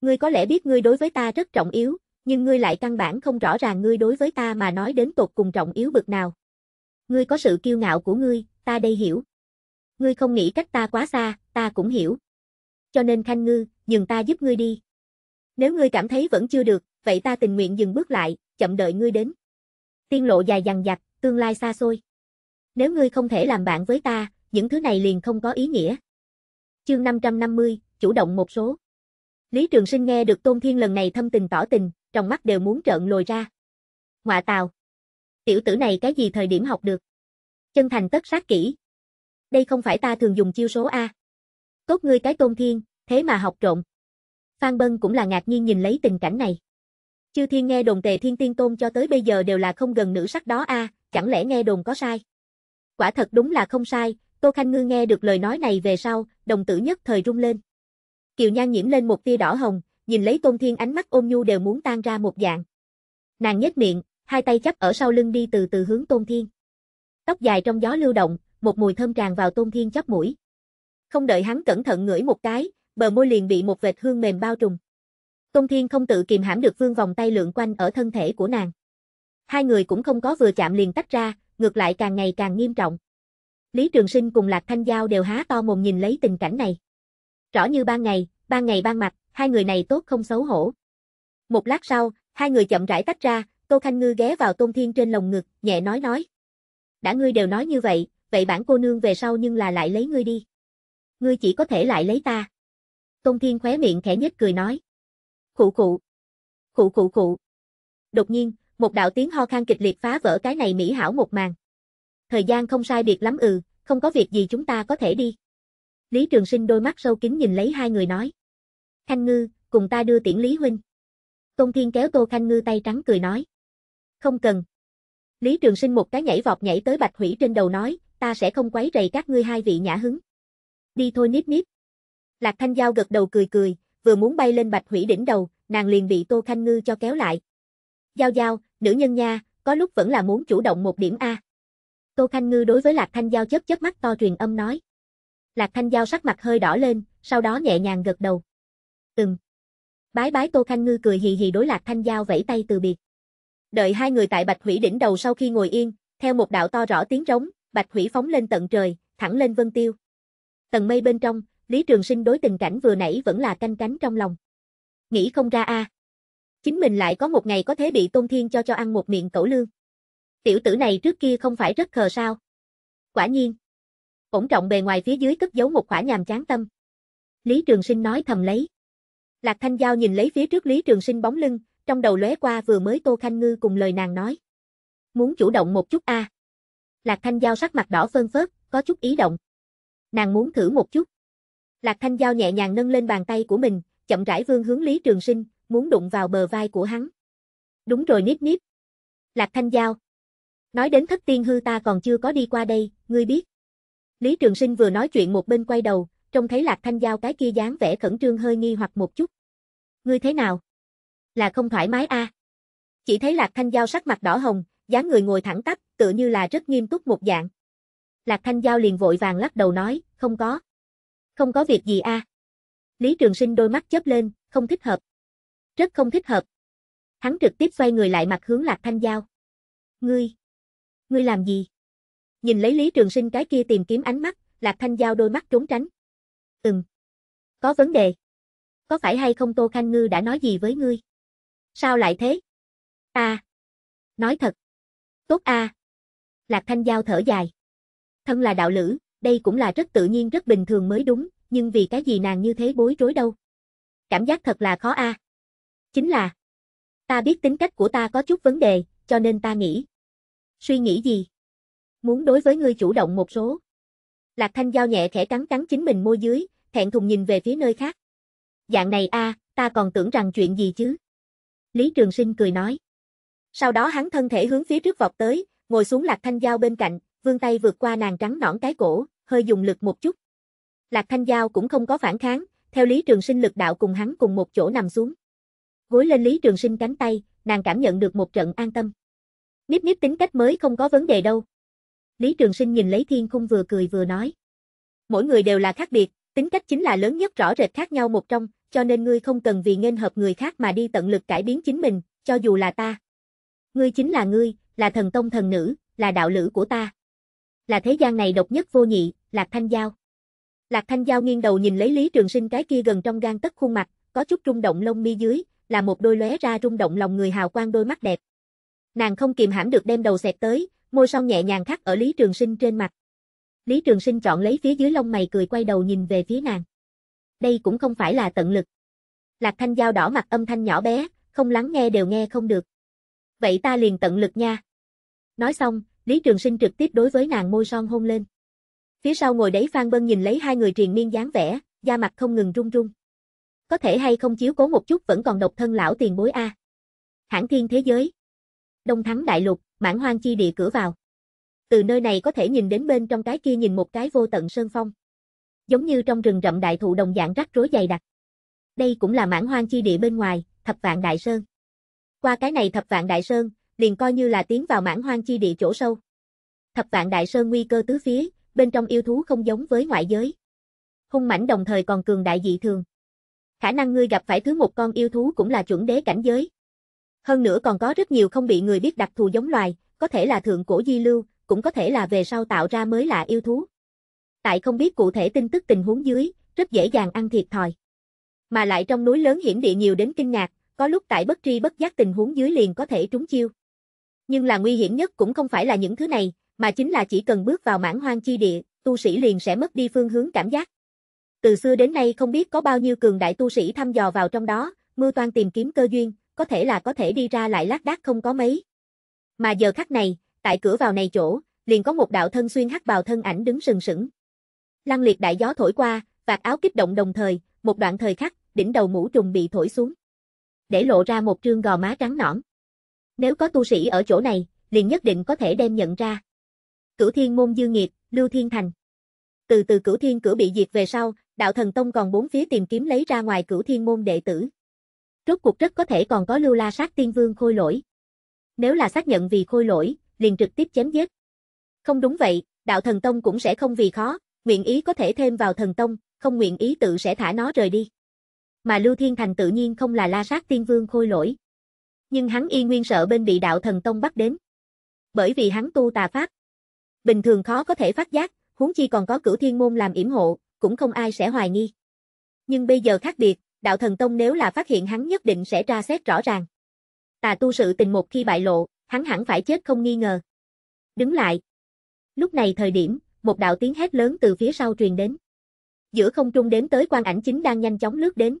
Ngươi có lẽ biết ngươi đối với ta rất trọng yếu, nhưng ngươi lại căn bản không rõ ràng ngươi đối với ta mà nói đến tột cùng trọng yếu bực nào. Ngươi có sự kiêu ngạo của ngươi, ta đây hiểu. Ngươi không nghĩ cách ta quá xa, ta cũng hiểu. Cho nên Khanh Ngư, dừng ta giúp ngươi đi. Nếu ngươi cảm thấy vẫn chưa được, vậy ta tình nguyện dừng bước lại, chậm đợi ngươi đến. Tiên lộ dài dằng dặc, tương lai xa xôi. Nếu ngươi không thể làm bạn với ta, những thứ này liền không có ý nghĩa. Chương 550, chủ động một số. Lý Trường Sinh nghe được Tôn Thiên lần này thâm tình tỏ tình, trong mắt đều muốn trợn lồi ra. ngoại tào. Tiểu tử này cái gì thời điểm học được? Chân thành tất sát kỹ. Đây không phải ta thường dùng chiêu số A. Tốt ngươi cái tôn thiên, thế mà học trộn. Phan Bân cũng là ngạc nhiên nhìn lấy tình cảnh này. Chư thiên nghe đồn tề thiên tiên tôn cho tới bây giờ đều là không gần nữ sắc đó a, chẳng lẽ nghe đồn có sai? Quả thật đúng là không sai, Tô Khanh Ngư nghe được lời nói này về sau, đồng tử nhất thời rung lên. Kiều Nhan nhiễm lên một tia đỏ hồng, nhìn lấy Tôn Thiên ánh mắt ôm nhu đều muốn tan ra một dạng. Nàng nhếch miệng, hai tay chắp ở sau lưng đi từ từ hướng Tôn Thiên. Tóc dài trong gió lưu động, một mùi thơm tràn vào Tôn Thiên chóp mũi. Không đợi hắn cẩn thận ngửi một cái, bờ môi liền bị một vệt hương mềm bao trùm. Tôn Thiên không tự kiềm hãm được vương vòng tay lượn quanh ở thân thể của nàng. Hai người cũng không có vừa chạm liền tách ra, ngược lại càng ngày càng nghiêm trọng. Lý Trường Sinh cùng Lạc Thanh Giao đều há to mồm nhìn lấy tình cảnh này. Rõ như ban ngày, ban ngày ban mặt, hai người này tốt không xấu hổ. Một lát sau, hai người chậm rãi tách ra, Tô Khanh Ngư ghé vào Tôn Thiên trên lồng ngực, nhẹ nói nói. Đã ngươi đều nói như vậy, vậy bản cô nương về sau nhưng là lại lấy ngươi đi. Ngươi chỉ có thể lại lấy ta. Tôn Thiên khóe miệng khẽ nhất cười nói. Khụ khụ. Khụ khụ khụ. Đột nhiên, một đạo tiếng ho khan kịch liệt phá vỡ cái này mỹ hảo một màn. Thời gian không sai biệt lắm ừ, không có việc gì chúng ta có thể đi. Lý Trường Sinh đôi mắt sâu kín nhìn lấy hai người nói. Khanh Ngư, cùng ta đưa tiễn Lý Huynh. Tôn Thiên kéo Tô Khanh Ngư tay trắng cười nói. Không cần. Lý Trường Sinh một cái nhảy vọt nhảy tới Bạch Hủy trên đầu nói, ta sẽ không quấy rầy các ngươi hai vị nhã hứng. Đi thôi níp níp. Lạc Thanh Giao gật đầu cười cười, vừa muốn bay lên Bạch Hủy đỉnh đầu, nàng liền bị Tô Khanh Ngư cho kéo lại. Giao Giao, nữ nhân nha, có lúc vẫn là muốn chủ động một điểm A. Tô Khanh Ngư đối với Lạc Thanh Giao chớp chớp mắt to truyền âm nói. Lạc Thanh Giao sắc mặt hơi đỏ lên, sau đó nhẹ nhàng gật đầu. Từng. Bái bái Tô Khanh Ngư cười hì hì đối Lạc Thanh Giao vẫy tay từ biệt. Đợi hai người tại Bạch Hủy đỉnh đầu sau khi ngồi yên, theo một đạo to rõ tiếng rống, Bạch Hủy phóng lên tận trời, thẳng lên Vân Tiêu. Tầng mây bên trong, Lý Trường Sinh đối tình cảnh vừa nãy vẫn là canh cánh trong lòng. Nghĩ không ra a, chính mình lại có một ngày có thể bị Tôn Thiên cho cho ăn một miệng cẩu lương. Tiểu tử này trước kia không phải rất khờ sao? Quả nhiên. Ổn trọng bề ngoài phía dưới cất giấu một khỏa nhàm chán tâm. Lý Trường Sinh nói thầm lấy. Lạc Thanh Giao nhìn lấy phía trước Lý Trường Sinh bóng lưng, trong đầu lóe qua vừa mới Tô Khanh Ngư cùng lời nàng nói. Muốn chủ động một chút a. À. Lạc Thanh Giao sắc mặt đỏ phơn phớt, có chút ý động. Nàng muốn thử một chút. Lạc Thanh Giao nhẹ nhàng nâng lên bàn tay của mình, chậm rãi vương hướng Lý Trường Sinh, muốn đụng vào bờ vai của hắn. Đúng rồi níp níp. Lạc Thanh Giao. Nói đến thất tiên hư ta còn chưa có đi qua đây, ngươi biết. Lý Trường Sinh vừa nói chuyện một bên quay đầu, trông thấy Lạc Thanh Giao cái kia dáng vẻ khẩn trương hơi nghi hoặc một chút. Ngươi thế nào? là không thoải mái a. Chỉ thấy Lạc Thanh Giao sắc mặt đỏ hồng, dáng người ngồi thẳng tắp, tựa như là rất nghiêm túc một dạng. Lạc Thanh Giao liền vội vàng lắc đầu nói, không có. Không có việc gì a. Lý Trường Sinh đôi mắt chớp lên, không thích hợp. Rất không thích hợp. Hắn trực tiếp xoay người lại mặt hướng Lạc Thanh Giao. Ngươi, ngươi làm gì? Nhìn lấy Lý Trường Sinh cái kia tìm kiếm ánh mắt, Lạc Thanh Giao đôi mắt trốn tránh. Ừm, có vấn đề. Có phải hay không Tô Khanh Ngư đã nói gì với ngươi? Sao lại thế? A. À. Nói thật. Tốt a. Lạc Thanh Giao thở dài. Thân là đạo lữ, đây cũng là rất tự nhiên rất bình thường mới đúng, nhưng vì cái gì nàng như thế bối rối đâu. Cảm giác thật là khó a. Chính là. Ta biết tính cách của ta có chút vấn đề, cho nên ta nghĩ. Suy nghĩ gì? Muốn đối với ngươi chủ động một số. Lạc Thanh Giao nhẹ khẽ cắn cắn chính mình môi dưới, thẹn thùng nhìn về phía nơi khác. Dạng này a, ta còn tưởng rằng chuyện gì chứ. Lý Trường Sinh cười nói. Sau đó hắn thân thể hướng phía trước vọt tới, ngồi xuống Lạc Thanh Giao bên cạnh, vươn tay vượt qua nàng trắng nõn cái cổ, hơi dùng lực một chút. Lạc Thanh Giao cũng không có phản kháng, theo Lý Trường Sinh lực đạo cùng hắn cùng một chỗ nằm xuống. Gối lên Lý Trường Sinh cánh tay, nàng cảm nhận được một trận an tâm. Níp níp tính cách mới không có vấn đề đâu. Lý Trường Sinh nhìn lấy thiên khung vừa cười vừa nói. Mỗi người đều là khác biệt, tính cách chính là lớn nhất rõ rệt khác nhau một trong, cho nên ngươi không cần vì nghênh hợp người khác mà đi tận lực cải biến chính mình, cho dù là ta. Ngươi chính là ngươi, là thần tông thần nữ, là đạo lữ của ta. Là thế gian này độc nhất vô nhị, Lạc Thanh Giao. Lạc Thanh Giao nghiêng đầu nhìn lấy Lý Trường Sinh cái kia gần trong gan tất khuôn mặt, có chút rung động lông mi dưới, là một đôi lóe ra rung động lòng người hào quang đôi mắt đẹp. Nàng không kìm hãm được đem đầu xẹt tới, môi son nhẹ nhàng khắc ở Lý Trường Sinh trên mặt. Lý Trường Sinh chọn lấy phía dưới lông mày cười quay đầu nhìn về phía nàng đây cũng không phải là tận lực. Lạc Thanh Giao đỏ mặt âm thanh nhỏ bé, không lắng nghe đều nghe không được. Vậy ta liền tận lực nha. Nói xong, Lý Trường Sinh trực tiếp đối với nàng môi son hôn lên. Phía sau ngồi đấy Phan Bân nhìn lấy hai người triền miên dáng vẻ, da mặt không ngừng run run. Có thể hay không chiếu cố một chút vẫn còn độc thân lão tiền bối a. Hãng Thiên thế giới. Đông thắng đại lục, mãn hoang chi địa cửa vào. Từ nơi này có thể nhìn đến bên trong cái kia nhìn một cái vô tận sơn phong giống như trong rừng rậm đại thụ đồng dạng rắc rối dày đặc. Đây cũng là mãn hoang chi địa bên ngoài, thập vạn đại sơn. Qua cái này thập vạn đại sơn, liền coi như là tiến vào mãn hoang chi địa chỗ sâu. Thập vạn đại sơn nguy cơ tứ phía, bên trong yêu thú không giống với ngoại giới. Hung mãnh đồng thời còn cường đại dị thường. Khả năng ngươi gặp phải thứ một con yêu thú cũng là chuẩn đế cảnh giới. Hơn nữa còn có rất nhiều không bị người biết đặc thù giống loài, có thể là thượng cổ di lưu, cũng có thể là về sau tạo ra mới là yêu thú tại không biết cụ thể tin tức tình huống dưới, rất dễ dàng ăn thiệt thòi. Mà lại trong núi lớn hiểm địa nhiều đến kinh ngạc, có lúc tại bất tri bất giác tình huống dưới liền có thể trúng chiêu. Nhưng là nguy hiểm nhất cũng không phải là những thứ này, mà chính là chỉ cần bước vào mãn hoang chi địa, tu sĩ liền sẽ mất đi phương hướng cảm giác. Từ xưa đến nay không biết có bao nhiêu cường đại tu sĩ thăm dò vào trong đó, mưu toan tìm kiếm cơ duyên, có thể là có thể đi ra lại lác đác không có mấy. Mà giờ khắc này, tại cửa vào này chỗ, liền có một đạo thân xuyên hắc bào thân ảnh đứng sừng sững. Lăng liệt đại gió thổi qua, vạt áo kích động đồng thời, một đoạn thời khắc, đỉnh đầu mũ trùng bị thổi xuống. Để lộ ra một trương gò má trắng nõn. Nếu có tu sĩ ở chỗ này, liền nhất định có thể đem nhận ra. Cửu Thiên môn dư nghiệt, Lưu Thiên Thành. Từ từ Cửu Thiên cửa bị diệt về sau, Đạo Thần Tông còn bốn phía tìm kiếm lấy ra ngoài Cửu Thiên môn đệ tử. Rốt cuộc rất có thể còn có Lưu La sát tiên vương khôi lỗi. Nếu là xác nhận vì khôi lỗi, liền trực tiếp chém giết. Không đúng vậy, Đạo Thần Tông cũng sẽ không vì khó, Nguyện ý có thể thêm vào thần tông, không nguyện ý tự sẽ thả nó rời đi. Mà Lưu Thiên Thành tự nhiên không là la sát tiên vương khôi lỗi. Nhưng hắn y nguyên sợ bên bị đạo thần tông bắt đến. Bởi vì hắn tu tà pháp. Bình thường khó có thể phát giác, huống chi còn có cửu thiên môn làm yểm hộ, cũng không ai sẽ hoài nghi. Nhưng bây giờ khác biệt, đạo thần tông nếu là phát hiện hắn nhất định sẽ tra xét rõ ràng. Tà tu sự tình một khi bại lộ, hắn hẳn phải chết không nghi ngờ. Đứng lại. Lúc này thời điểm, một đạo tiếng hét lớn từ phía sau truyền đến. Giữa không trung đến tới quan ảnh chính đang nhanh chóng lướt đến.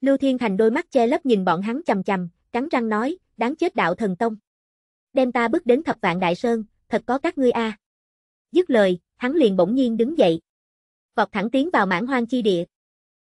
Lưu Thiên thành đôi mắt che lấp nhìn bọn hắn chầm chầm, cắn răng nói, đáng chết đạo thần tông. Đem ta bước đến thập vạn đại sơn, thật có các ngươi a. À. Dứt lời, hắn liền bỗng nhiên đứng dậy. Vọt thẳng tiến vào mãn hoang chi địa.